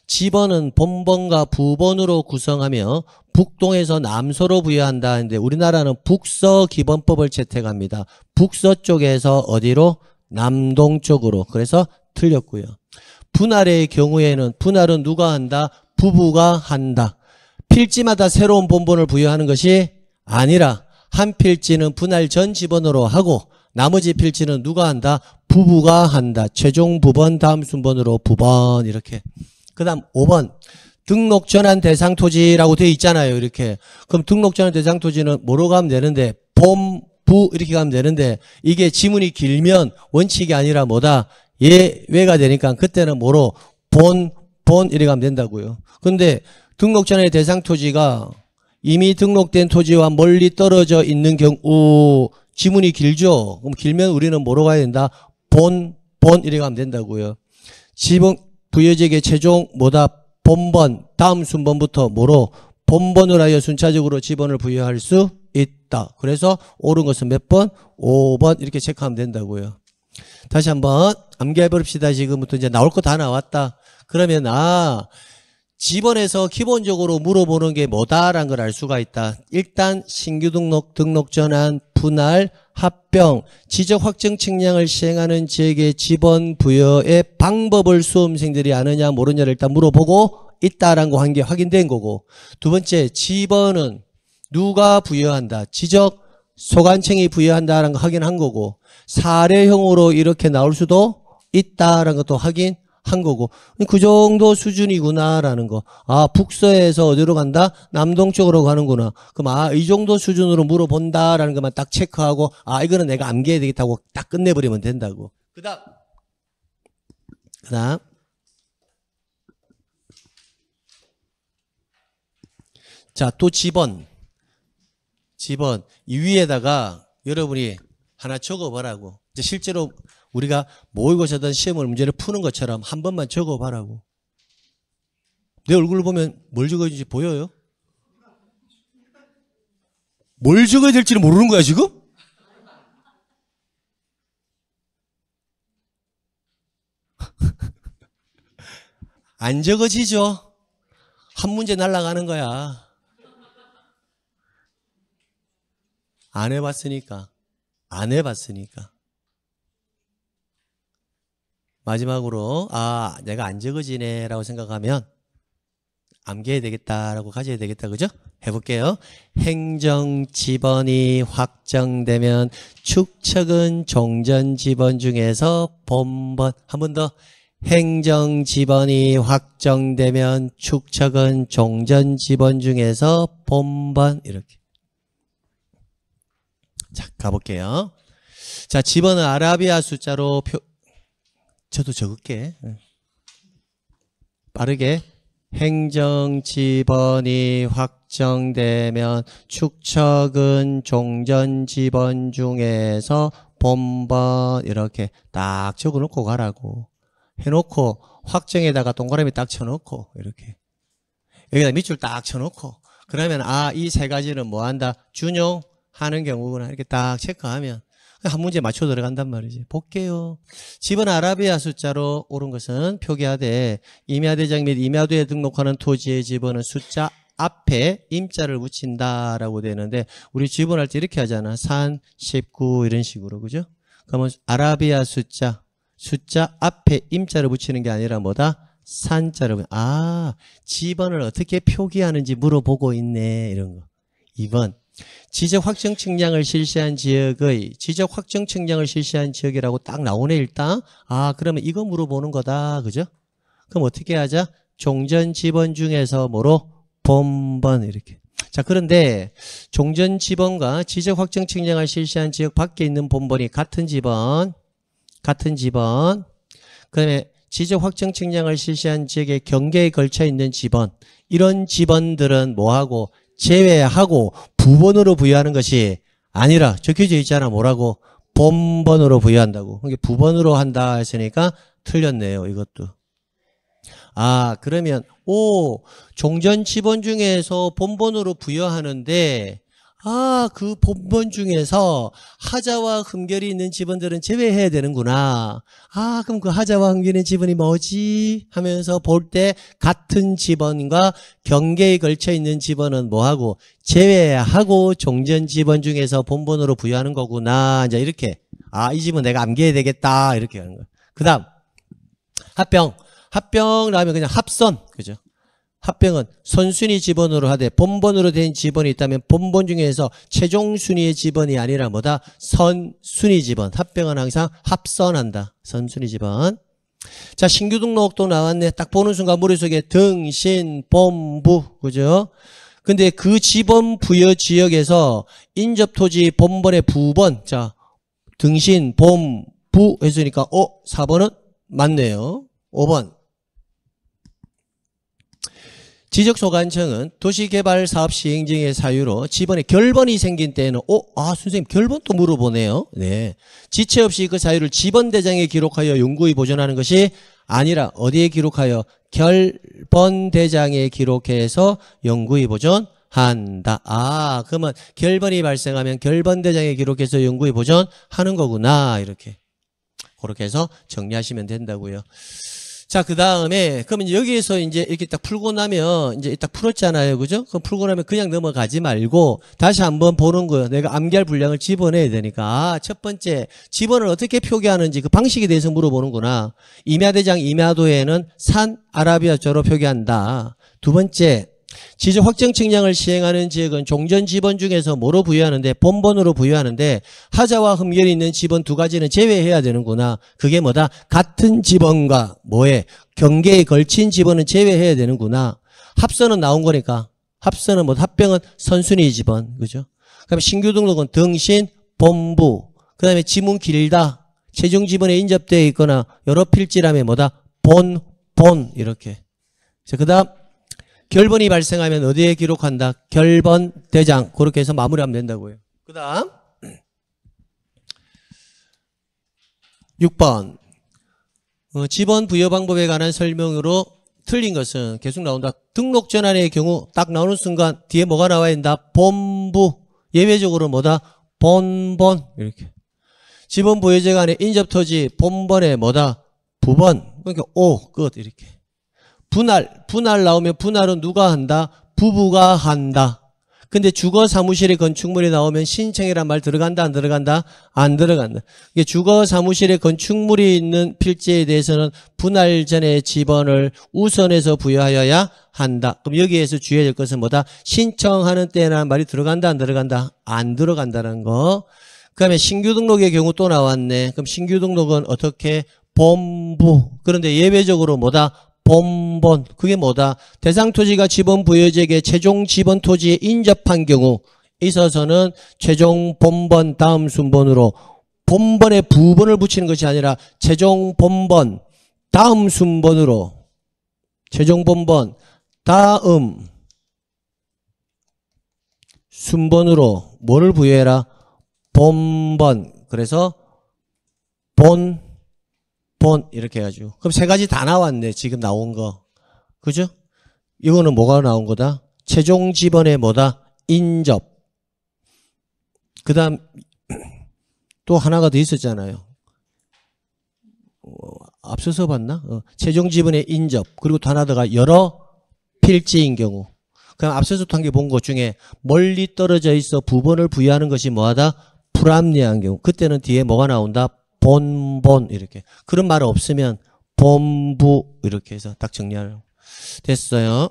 지번은 본번과 부번으로 구성하며 북동에서 남서로 부여한다 하는데 우리나라는 북서 기본법을 채택합니다. 북서 쪽에서 어디로? 남동 쪽으로. 그래서 틀렸고요. 분할의 경우에는 분할은 누가 한다? 부부가 한다. 필지마다 새로운 본본을 부여하는 것이 아니라 한 필지는 분할 전 집원으로 하고 나머지 필지는 누가 한다? 부부가 한다. 최종 부번 다음 순번으로 부번 이렇게. 그 다음 5번 등록 전환 대상 토지라고 되어 있잖아요. 이렇게. 그럼 등록 전환 대상 토지는 뭐로 가면 되는데 봄, 부 이렇게 가면 되는데 이게 지문이 길면 원칙이 아니라 뭐다? 예외가 되니까 그때는 뭐로 본, 본 이래 가면 된다고요. 근데 등록 전의 대상 토지가 이미 등록된 토지와 멀리 떨어져 있는 경우 지문이 길죠. 그럼 길면 우리는 뭐로 가야 된다? 본, 본 이래 가면 된다고요. 지분 부여제의 최종 뭐다? 본번 다음 순번부터 뭐로? 본번을 하여 순차적으로 지번을 부여할 수 있다. 그래서 옳은 것은 몇 번? 5번 이렇게 체크하면 된다고요. 다시 한번 암기해버립시다. 지금부터 이제 나올 거 다 나왔다. 그러면 아 집원에서 기본적으로 물어보는 게 뭐다라는 걸 알 수가 있다. 일단 신규 등록, 등록 전환, 분할, 합병, 지적 확정 측량을 시행하는 지역의 집원 부여의 방법을 수험생들이 아느냐 모르냐를 일단 물어보고 있다라는 거 한 게 확인된 거고 두 번째 집원은 누가 부여한다. 지적 소관청이 부여한다라는 거 확인한 거고 사례형으로 이렇게 나올 수도 있다라는 것도 확인 한 거고 그 정도 수준이구나라는 거. 아 북서에서 어디로 간다? 남동쪽으로 가는구나. 그럼 아 이 정도 수준으로 물어본다라는 것만 딱 체크하고 아 이거는 내가 암기해야 되겠다고 딱 끝내버리면 된다고. 그다음 그다음 자또 집원 집은 위에다가 여러분이 하나 적어보라고. 이제 실제로 우리가 모의고사든 시험을 문제를 푸는 것처럼 한 번만 적어봐라고. 내 얼굴을 보면 뭘 적어야 될지 보여요? 뭘 적어야 될지를 모르는 거야, 지금? [LAUGHS] 안 적어지죠? 한 문제 날라가는 거야. 안 해봤으니까. 안 해봤으니까. 마지막으로, 아, 내가 안 적어지네 라고 생각하면 암기해야 되겠다라고 가져야 되겠다. 그죠? 해볼게요. 행정 지번이 확정되면 축척은 종전 지번 중에서 본번. 한 번 더. 행정 지번이 확정되면 축척은 종전 지번 중에서 본번. 이렇게. 자, 가볼게요. 자, 집어는 아라비아 숫자로 표, 저도 적을게. 예. 빠르게. 행정지번이 확정되면 축척은 종전지번 중에서 본번 이렇게 딱 적어놓고 가라고 해놓고 확정에다가 동그라미 딱 쳐놓고 이렇게 여기다 밑줄 딱 쳐놓고 그러면 아이 세 가지는 뭐한다? 준용 하는 경우구나 이렇게 딱 체크하면 한 문제 맞춰 들어간단 말이지. 볼게요. 집은 아라비아 숫자로 오른 것은 표기하되 임야대장 및 임야도에 등록하는 토지의 집어 숫자 앞에 임자를 붙인다라고 되는데 우리 집어할 때 이렇게 하잖아. 산, 19 이런 식으로 그죠? 그러면 아라비아 숫자 숫자 앞에 임자를 붙이는 게 아니라 뭐다? 산자를 아 집안을 어떻게 표기하는지 물어보고 있네 이런 거 2번 지적 확정 측량을 실시한 지역의 지적 확정 측량을 실시한 지역이라고 딱 나오네 일단 아 그러면 이거 물어보는 거다 그죠? 그럼 어떻게 하자? 종전 지번 중에서 뭐로? 본번 이렇게 자 그런데 종전 지번과 지적 확정 측량을 실시한 지역 밖에 있는 본번이 같은 지번 같은 지번 그 다음에 지적 확정 측량을 실시한 지역의 경계에 걸쳐 있는 지번 이런 지번들은 뭐하고 제외하고 부번으로 부여하는 것이 아니라 적혀져 있잖아. 뭐라고? 본번으로 부여한다고. 이게 부번으로 한다 했으니까 틀렸네요. 이것도. 아 그러면 오 종전 지번 중에서 본번으로 부여하는데 아, 그 본번 중에서 하자와 흠결이 있는 지원들은 제외해야 되는구나. 아, 그럼 그 하자와 흠결이 지원이 뭐지? 하면서 볼 때 같은 지번과 경계에 걸쳐 있는 지번은 뭐하고 제외하고 종전 지번 중에서 본번으로 부여하는 거구나. 이제 이렇게. 아, 이 지분 내가 암기해야 되겠다. 이렇게 하는 거예요. 그다음 합병. 합병라면 그냥 합선. 그죠? 합병은 선순위 지번으로 하되 본번으로 된 지번이 있다면 본번 중에서 최종 순위의 지번이 아니라 뭐다? 선순위 지번. 합병은 항상 합선한다. 선순위 지번. 자, 신규 등록도 나왔네. 딱 보는 순간 머릿속에 등신, 본부. 그죠? 근데 그 지번 부여 지역에서 인접 토지 본번의 부번. 자, 등신, 본부 했으니까 어, 4번은 맞네요. 5번. 지적소관청은 도시개발사업 시행중의 사유로 지번에 결번이 생긴 때에는 어? 아 선생님 결번 도 물어보네요. 네, 지체 없이 그 사유를 지번대장에 기록하여 용구히 보존하는 것이 아니라 어디에 기록하여 결번대장에 기록해서 용구히 보존한다. 아 그러면 결번이 발생하면 결번대장에 기록해서 용구히 보존하는 거구나 이렇게 그렇게 해서 정리하시면 된다고요. 자, 그 다음에, 그러면 여기에서 이제 이렇게 딱 풀고 나면, 이제 딱 풀었잖아요. 그죠? 그럼 풀고 나면 그냥 넘어가지 말고, 다시 한번 보는 거예요. 내가 암기할 분량을 집어내야 되니까. 첫 번째, 집어을 어떻게 표기하는지 그 방식에 대해서 물어보는구나. 임야대장 임야도에는 산, 아라비아조로 표기한다. 두 번째, 지적 확정 측량을 시행하는 지역은 종전 지번 중에서 뭐로 부여하는데 본번으로 부여하는데 하자와 흠결이 있는 지번 두 가지는 제외해야 되는구나. 그게 뭐다? 같은 지번과 뭐에 경계에 걸친 지번은 제외해야 되는구나. 합선은 나온 거니까 합선은 뭐 합병은 선순위 지번 그죠? 그다음 신규 등록은 등신 본부 그다음에 지문 길다 최종 지번에 인접되어 있거나 여러 필지라면 뭐다 본본 이렇게. 자 그다음 결번이 발생하면 어디에 기록한다? 결번 대장. 그렇게 해서 마무리하면 된다고요. 그 다음. 6번. 어, 집원 부여 방법에 관한 설명으로 틀린 것은 계속 나온다. 등록 전환의 경우 딱 나오는 순간 뒤에 뭐가 나와야 된다? 본부. 예외적으로 뭐다? 본본. 이렇게. 집원 부여제 간의 인접토지 본번에 뭐다? 부번. 그러니까 오, 끝. 이렇게. 분할, 분할 나오면 분할은 누가 한다? 부부가 한다. 근데 주거 사무실의 건축물이 나오면 신청이란 말 들어간다 안 들어간다? 안 들어간다. 이게 주거 사무실의 건축물이 있는 필지에 대해서는 분할 전에 지번을 우선해서 부여하여야 한다. 그럼 여기에서 주의해야 될 것은 뭐다? 신청하는 때라는 말이 들어간다 안 들어간다? 안 들어간다는 거. 그 다음에 신규 등록의 경우 또 나왔네. 그럼 신규 등록은 어떻게? 본부. 그런데 예외적으로 뭐다? 본본 그게 뭐다? 대상 토지가 지번 부여지에게 최종 지번 토지에 인접한 경우 있어서는 최종 본번 다음 순번으로 본번에 부번을 붙이는 것이 아니라 최종 본번 다음 순번으로 최종 본번 다음 순번으로 뭐를 부여해라? 본번 그래서 본본 이렇게 해가지고 그럼 세 가지 다 나왔네 지금 나온 거 그죠? 이거는 뭐가 나온 거다? 최종 집원의 뭐다? 인접 그 다음 [CLEARS THROAT] 또 하나가 더 있었잖아요 어, 앞서서 봤나? 어, 최종 지분의 인접 그리고 또 하나 더가 여러 필지인 경우 그냥 앞서서 한게 본것 중에 멀리 떨어져 있어 부분을 부여하는 것이 뭐하다? 불합리한 경우 그때는 뒤에 뭐가 나온다? 본본 이렇게 그런 말 없으면 본부 이렇게 해서 딱정리하려 됐어요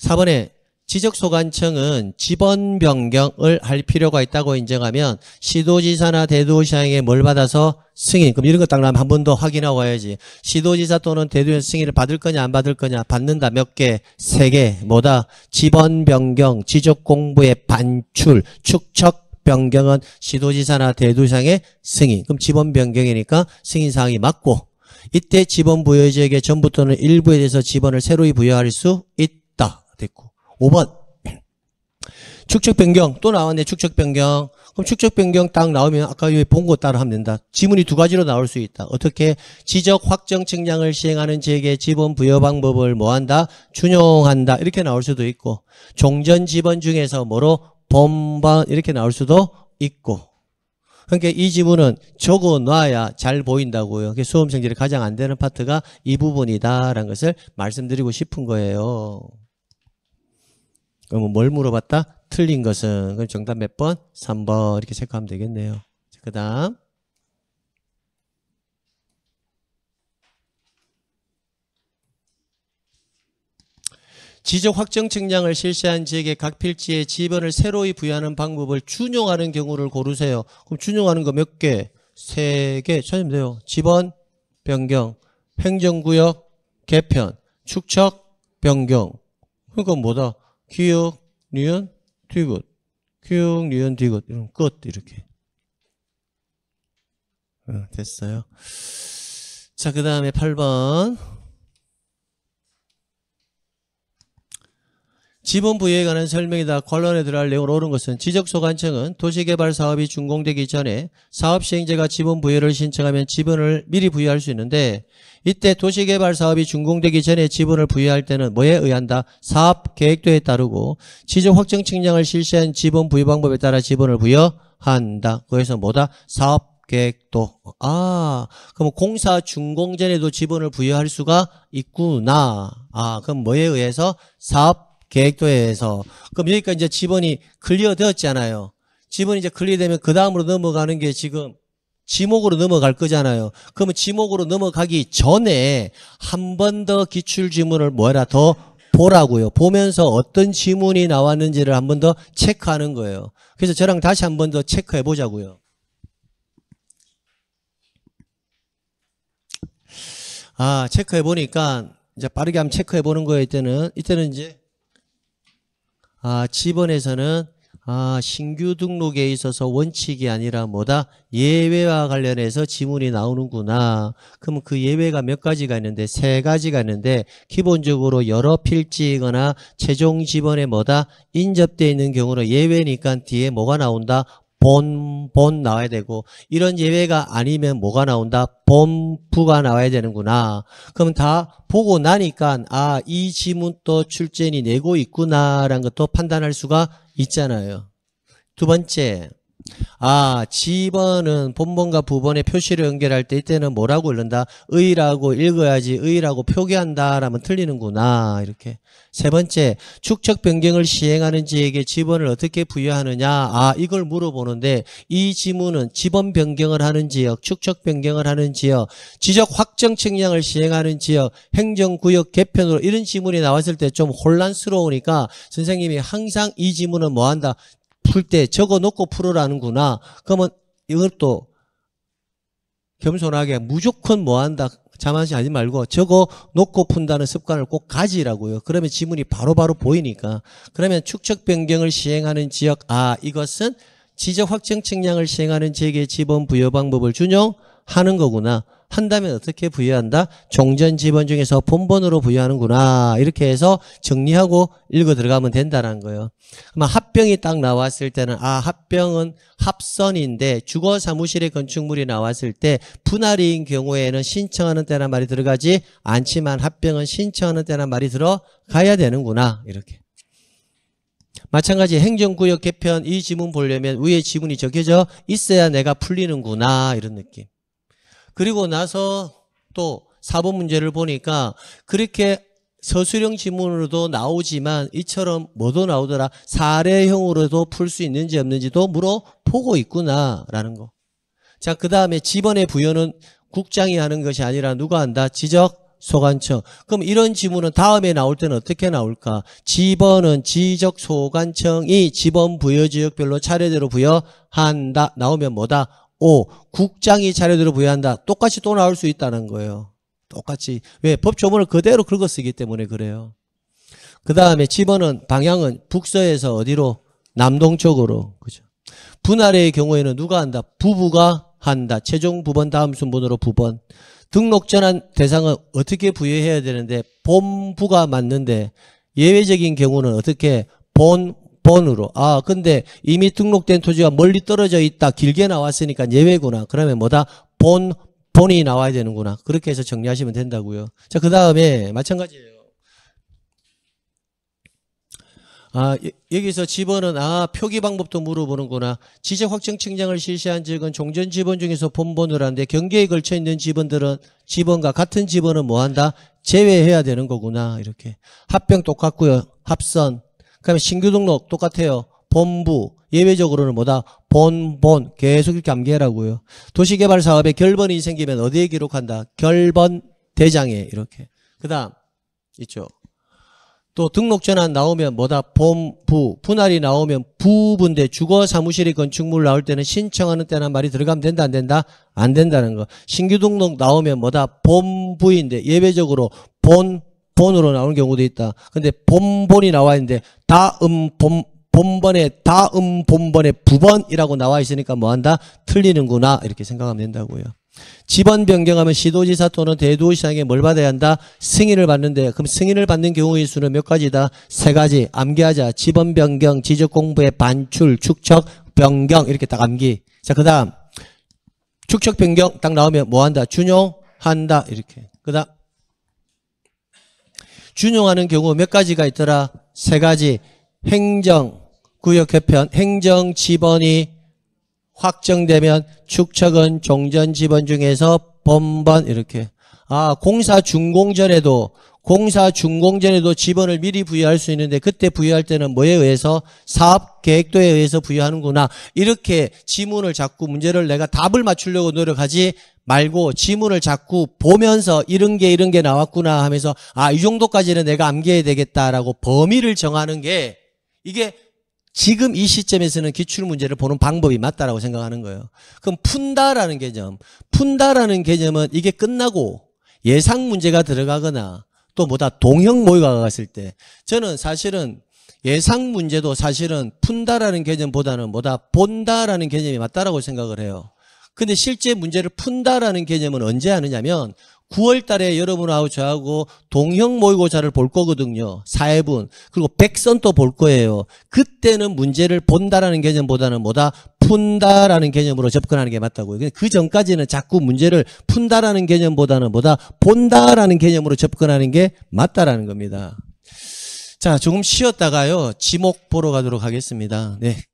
4번에 지적소관청은 지번 변경을 할 필요가 있다고 인정하면 시도지사나 대도시장에게 뭘 받아서 승인 그럼 이런 거 딱 나면 한 번 더 확인하고 와야지 시도지사 또는 대도시 승인을 받을 거냐 안 받을 거냐 받는다 몇 개? 세개 뭐다? 지번 변경, 지적공부의 반출, 축척 변경은 시도지사나 대도상의 승인. 그럼 지번 변경이니까 승인사항이 맞고 이때 지번 부여지에게 전부 또는 일부에 대해서 지번을 새로이 부여할 수 있다. 됐고 5번 [CLEARS THROAT] 축적 변경 또 나왔네 축적 변경 그럼 축적 변경 딱 나오면 아까 본거 따로 하면 된다 지문이 두 가지로 나올 수 있다 어떻게 지적 확정 측량을 시행하는 지역의 지번 부여 방법을 뭐한다 준용한다 이렇게 나올 수도 있고 종전 지번 중에서 뭐로 본반 이렇게 나올 수도 있고 그러니까 이 지문은 적어놔야 잘 보인다고요. 수험생들이 가장 안 되는 파트가 이 부분이다라는 것을 말씀드리고 싶은 거예요. 그러면 뭐 뭘 물어봤다? 틀린 것은 그럼 정답 몇 번? 3번 이렇게 체크하면 되겠네요. 그 다음 지적 확정 측량을 실시한 지역의 각 필지에 지번을 새로이 부여하는 방법을 준용하는 경우를 고르세요. 그럼 준용하는 거 몇 개? 세개 찾으면 돼요. 지번 변경, 행정구역 개편, 축척 변경. 그건 그러니까 뭐다? 기역, 리은, 뒤귿. 기역, 리은, 뒤귿. 이런 끝 이렇게. 어, 됐어요. 자, 그 다음에 8번. 지분 부여에 관한 설명이 다 관련에 들어갈 내용으로 옳은 것은 지적소관청은 도시개발 사업이 준공되기 전에 사업시행자가 지분 부여를 신청하면 지분을 미리 부여할 수 있는데 이때 도시개발 사업이 준공되기 전에 지분을 부여할 때는 뭐에 의한다? 사업계획도에 따르고 지적 확정 측량을 실시한 지분 부여 방법에 따라 지분을 부여한다. 그래서 뭐다? 사업 계획도 아 그럼 공사 준공 전에도 지분을 부여할 수가 있구나 아 그럼 뭐에 의해서 사업 계획도에 해서 그럼 여기까지 이제 지번이 클리어 되었잖아요. 지번이 이제 클리어 되면 그 다음으로 넘어가는 게 지금 지목으로 넘어갈 거잖아요. 그러면 지목으로 넘어가기 전에 한 번 더 기출 지문을 뭐라 더 보라고요. 보면서 어떤 지문이 나왔는지를 한 번 더 체크하는 거예요. 그래서 저랑 다시 한 번 더 체크해 보자고요. 아, 체크해 보니까 이제 빠르게 한번 체크해 보는 거예요. 이때는 이때는 이제 아, 집번에서는 아, 신규 등록에 있어서 원칙이 아니라 뭐다? 예외와 관련해서 지문이 나오는구나. 그러면 그 예외가 몇 가지가 있는데 세 가지가 있는데 기본적으로 여러 필지거나 이 최종 지번에 뭐다? 인접돼 있는 경우는 예외니까 뒤에 뭐가 나온다? 본, 본 나와야 되고 이런 예외가 아니면 뭐가 나온다? 본부가 나와야 되는구나. 그럼 다 보고 나니까 아, 이 지문도 출제인이 내고 있구나라는 것도 판단할 수가 있잖아요. 두 번째, 아, 지번은 본번과 부번의 표시를 연결할 때 이때는 뭐라고 읽는다? 의라고 읽어야지 의라고 표기한다 라면 틀리는구나 이렇게 세 번째 축적 변경을 시행하는 지에게 지번을 어떻게 부여하느냐 아 이걸 물어보는데 이 지문은 지번 변경을 하는 지역 축적 변경을 하는 지역 지적 확정 측량을 시행하는 지역 행정구역 개편으로 이런 지문이 나왔을 때 좀 혼란스러우니까 선생님이 항상 이 지문은 뭐한다? 풀때 적어놓고 풀어라는구나. 그러면 이것도 겸손하게 무조건 뭐 한다. 자만시 하지 말고 적어 놓고 푼다는 습관을 꼭 가지라고요. 그러면 지문이 바로바로 바로 보이니까. 그러면 축적 변경을 시행하는 지역, 아, 이것은 지적 확정 측량을 시행하는 지역의 지번 부여 방법을 준용하는 거구나. 한다면 어떻게 부여한다? 종전 지번 중에서 본번으로 부여하는구나. 이렇게 해서 정리하고 읽어 들어가면 된다는 거예요. 아마 합병이 딱 나왔을 때는 아 합병은 합선인데 주거 사무실의 건축물이 나왔을 때 분할인 경우에는 신청하는 때란 말이 들어가지 않지만 합병은 신청하는 때란 말이 들어가야 되는구나. 이렇게. 마찬가지 행정구역 개편 이 지문 보려면 위에 지문이 적혀져 있어야 내가 풀리는구나 이런 느낌. 그리고 나서 또 4번 문제를 보니까 그렇게 서술형 지문으로도 나오지만 이처럼 뭐도 나오더라 사례형으로도 풀 수 있는지 없는지도 물어보고 있구나라는 거. 자그 다음에 지번의 부여는 국장이 하는 것이 아니라 누가 한다? 지적 소관청. 그럼 이런 지문은 다음에 나올 때는 어떻게 나올까? 지번은 지적 소관청이 지번 부여 지역별로 차례대로 부여한다. 나오면 뭐다? 오, 국장이 자료들을 부여한다. 똑같이 또 나올 수 있다는 거예요. 똑같이. 왜? 법조문을 그대로 긁어 쓰기 때문에 그래요. 그 다음에 집번은 방향은 북서에서 어디로? 남동쪽으로. 그죠. 분할의 경우에는 누가 한다? 부부가 한다. 최종 부번 다음 순번으로 부번. 등록 전환 대상은 어떻게 부여해야 되는데 본부가 맞는데 예외적인 경우는 어떻게 본 본으로 아 근데 이미 등록된 토지가 멀리 떨어져 있다 길게 나왔으니까 예외구나 그러면 뭐다 본 본이 나와야 되는구나 그렇게 해서 정리하시면 된다고요 자그 다음에 마찬가지예요 아 여기서 지번은 아 표기 방법도 물어보는구나 지적 확정 측량을 실시한 적은 종전 지번 중에서 본본을 하는데 경계에 걸쳐 있는 지번들은지번과 같은 지번은 뭐한다 제외해야 되는 거구나 이렇게 합병 똑같고요 합선 그다음 신규 등록 똑같아요. 본부 예외적으로는 뭐다 본본 계속 이렇게 암기하라고요 도시개발 사업에 결번이 생기면 어디에 기록한다? 결번 대장에 이렇게. 그다음 있죠. 또 등록 전환 나오면 뭐다 본부 분할이 나오면 부분대 주거 사무실이 건축물 나올 때는 신청하는 때란 말이 들어가면 된다 안 된다 안 된다는 거 신규 등록 나오면 뭐다 본부인데 예외적으로 본 본으로 나오는 경우도 있다. 근데 본본이 나와 있는데 다음 본 본번에 다음 본번에 부번이라고 나와 있으니까 뭐 한다? 틀리는구나 이렇게 생각하면 된다고요. 지번 변경하면 시도지사 또는 대도시장에 뭘 받아야 한다? 승인을 받는데 그럼 승인을 받는 경우의 수는 몇 가지다? 세 가지 암기하자. 지번 변경, 지적 공부의 반출, 축척, 변경 이렇게 딱 암기. 자 그다음 축척 변경 딱 나오면 뭐 한다? 준용한다 이렇게. 그다음 준용하는 경우 몇 가지가 있더라? 세 가지. 행정, 구역 개편, 행정 지번이 확정되면 축척은 종전 지번 중에서 번번 이렇게. 아, 공사 중공 전에도 공사 준공 전에도 지번을 미리 부여할 수 있는데 그때 부여할 때는 뭐에 의해서 사업 계획도에 의해서 부여하는구나. 이렇게 지문을 자꾸 문제를 내가 답을 맞추려고 노력하지 말고 지문을 자꾸 보면서 이런 게 이런 게 나왔구나 하면서 아, 이 정도까지는 내가 암기해야 되겠다라고 범위를 정하는 게 이게 지금 이 시점에서는 기출문제를 보는 방법이 맞다라고 생각하는 거예요. 그럼 푼다라는 개념, 푼다라는 개념은 이게 끝나고 예상 문제가 들어가거나 또 뭐다 동형 모의가 갔을 때 저는 사실은 예상 문제도 사실은 푼다라는 개념보다는 뭐다 본다라는 개념이 맞다라고 생각을 해요. 근데 실제 문제를 푼다라는 개념은 언제 하느냐면 9월 달에 여러분하고 저하고 동형 모의고사를 볼 거거든요. 사회분. 그리고 백선도 볼 거예요. 그때는 문제를 본다라는 개념보다는 뭐다? 푼다라는 개념으로 접근하는 게 맞다고요. 그러니까 그 전까지는 자꾸 문제를 푼다라는 개념보다는 뭐다? 본다라는 개념으로 접근하는 게 맞다라는 겁니다. 자, 조금 쉬었다가요. 지목 보러 가도록 하겠습니다. 네.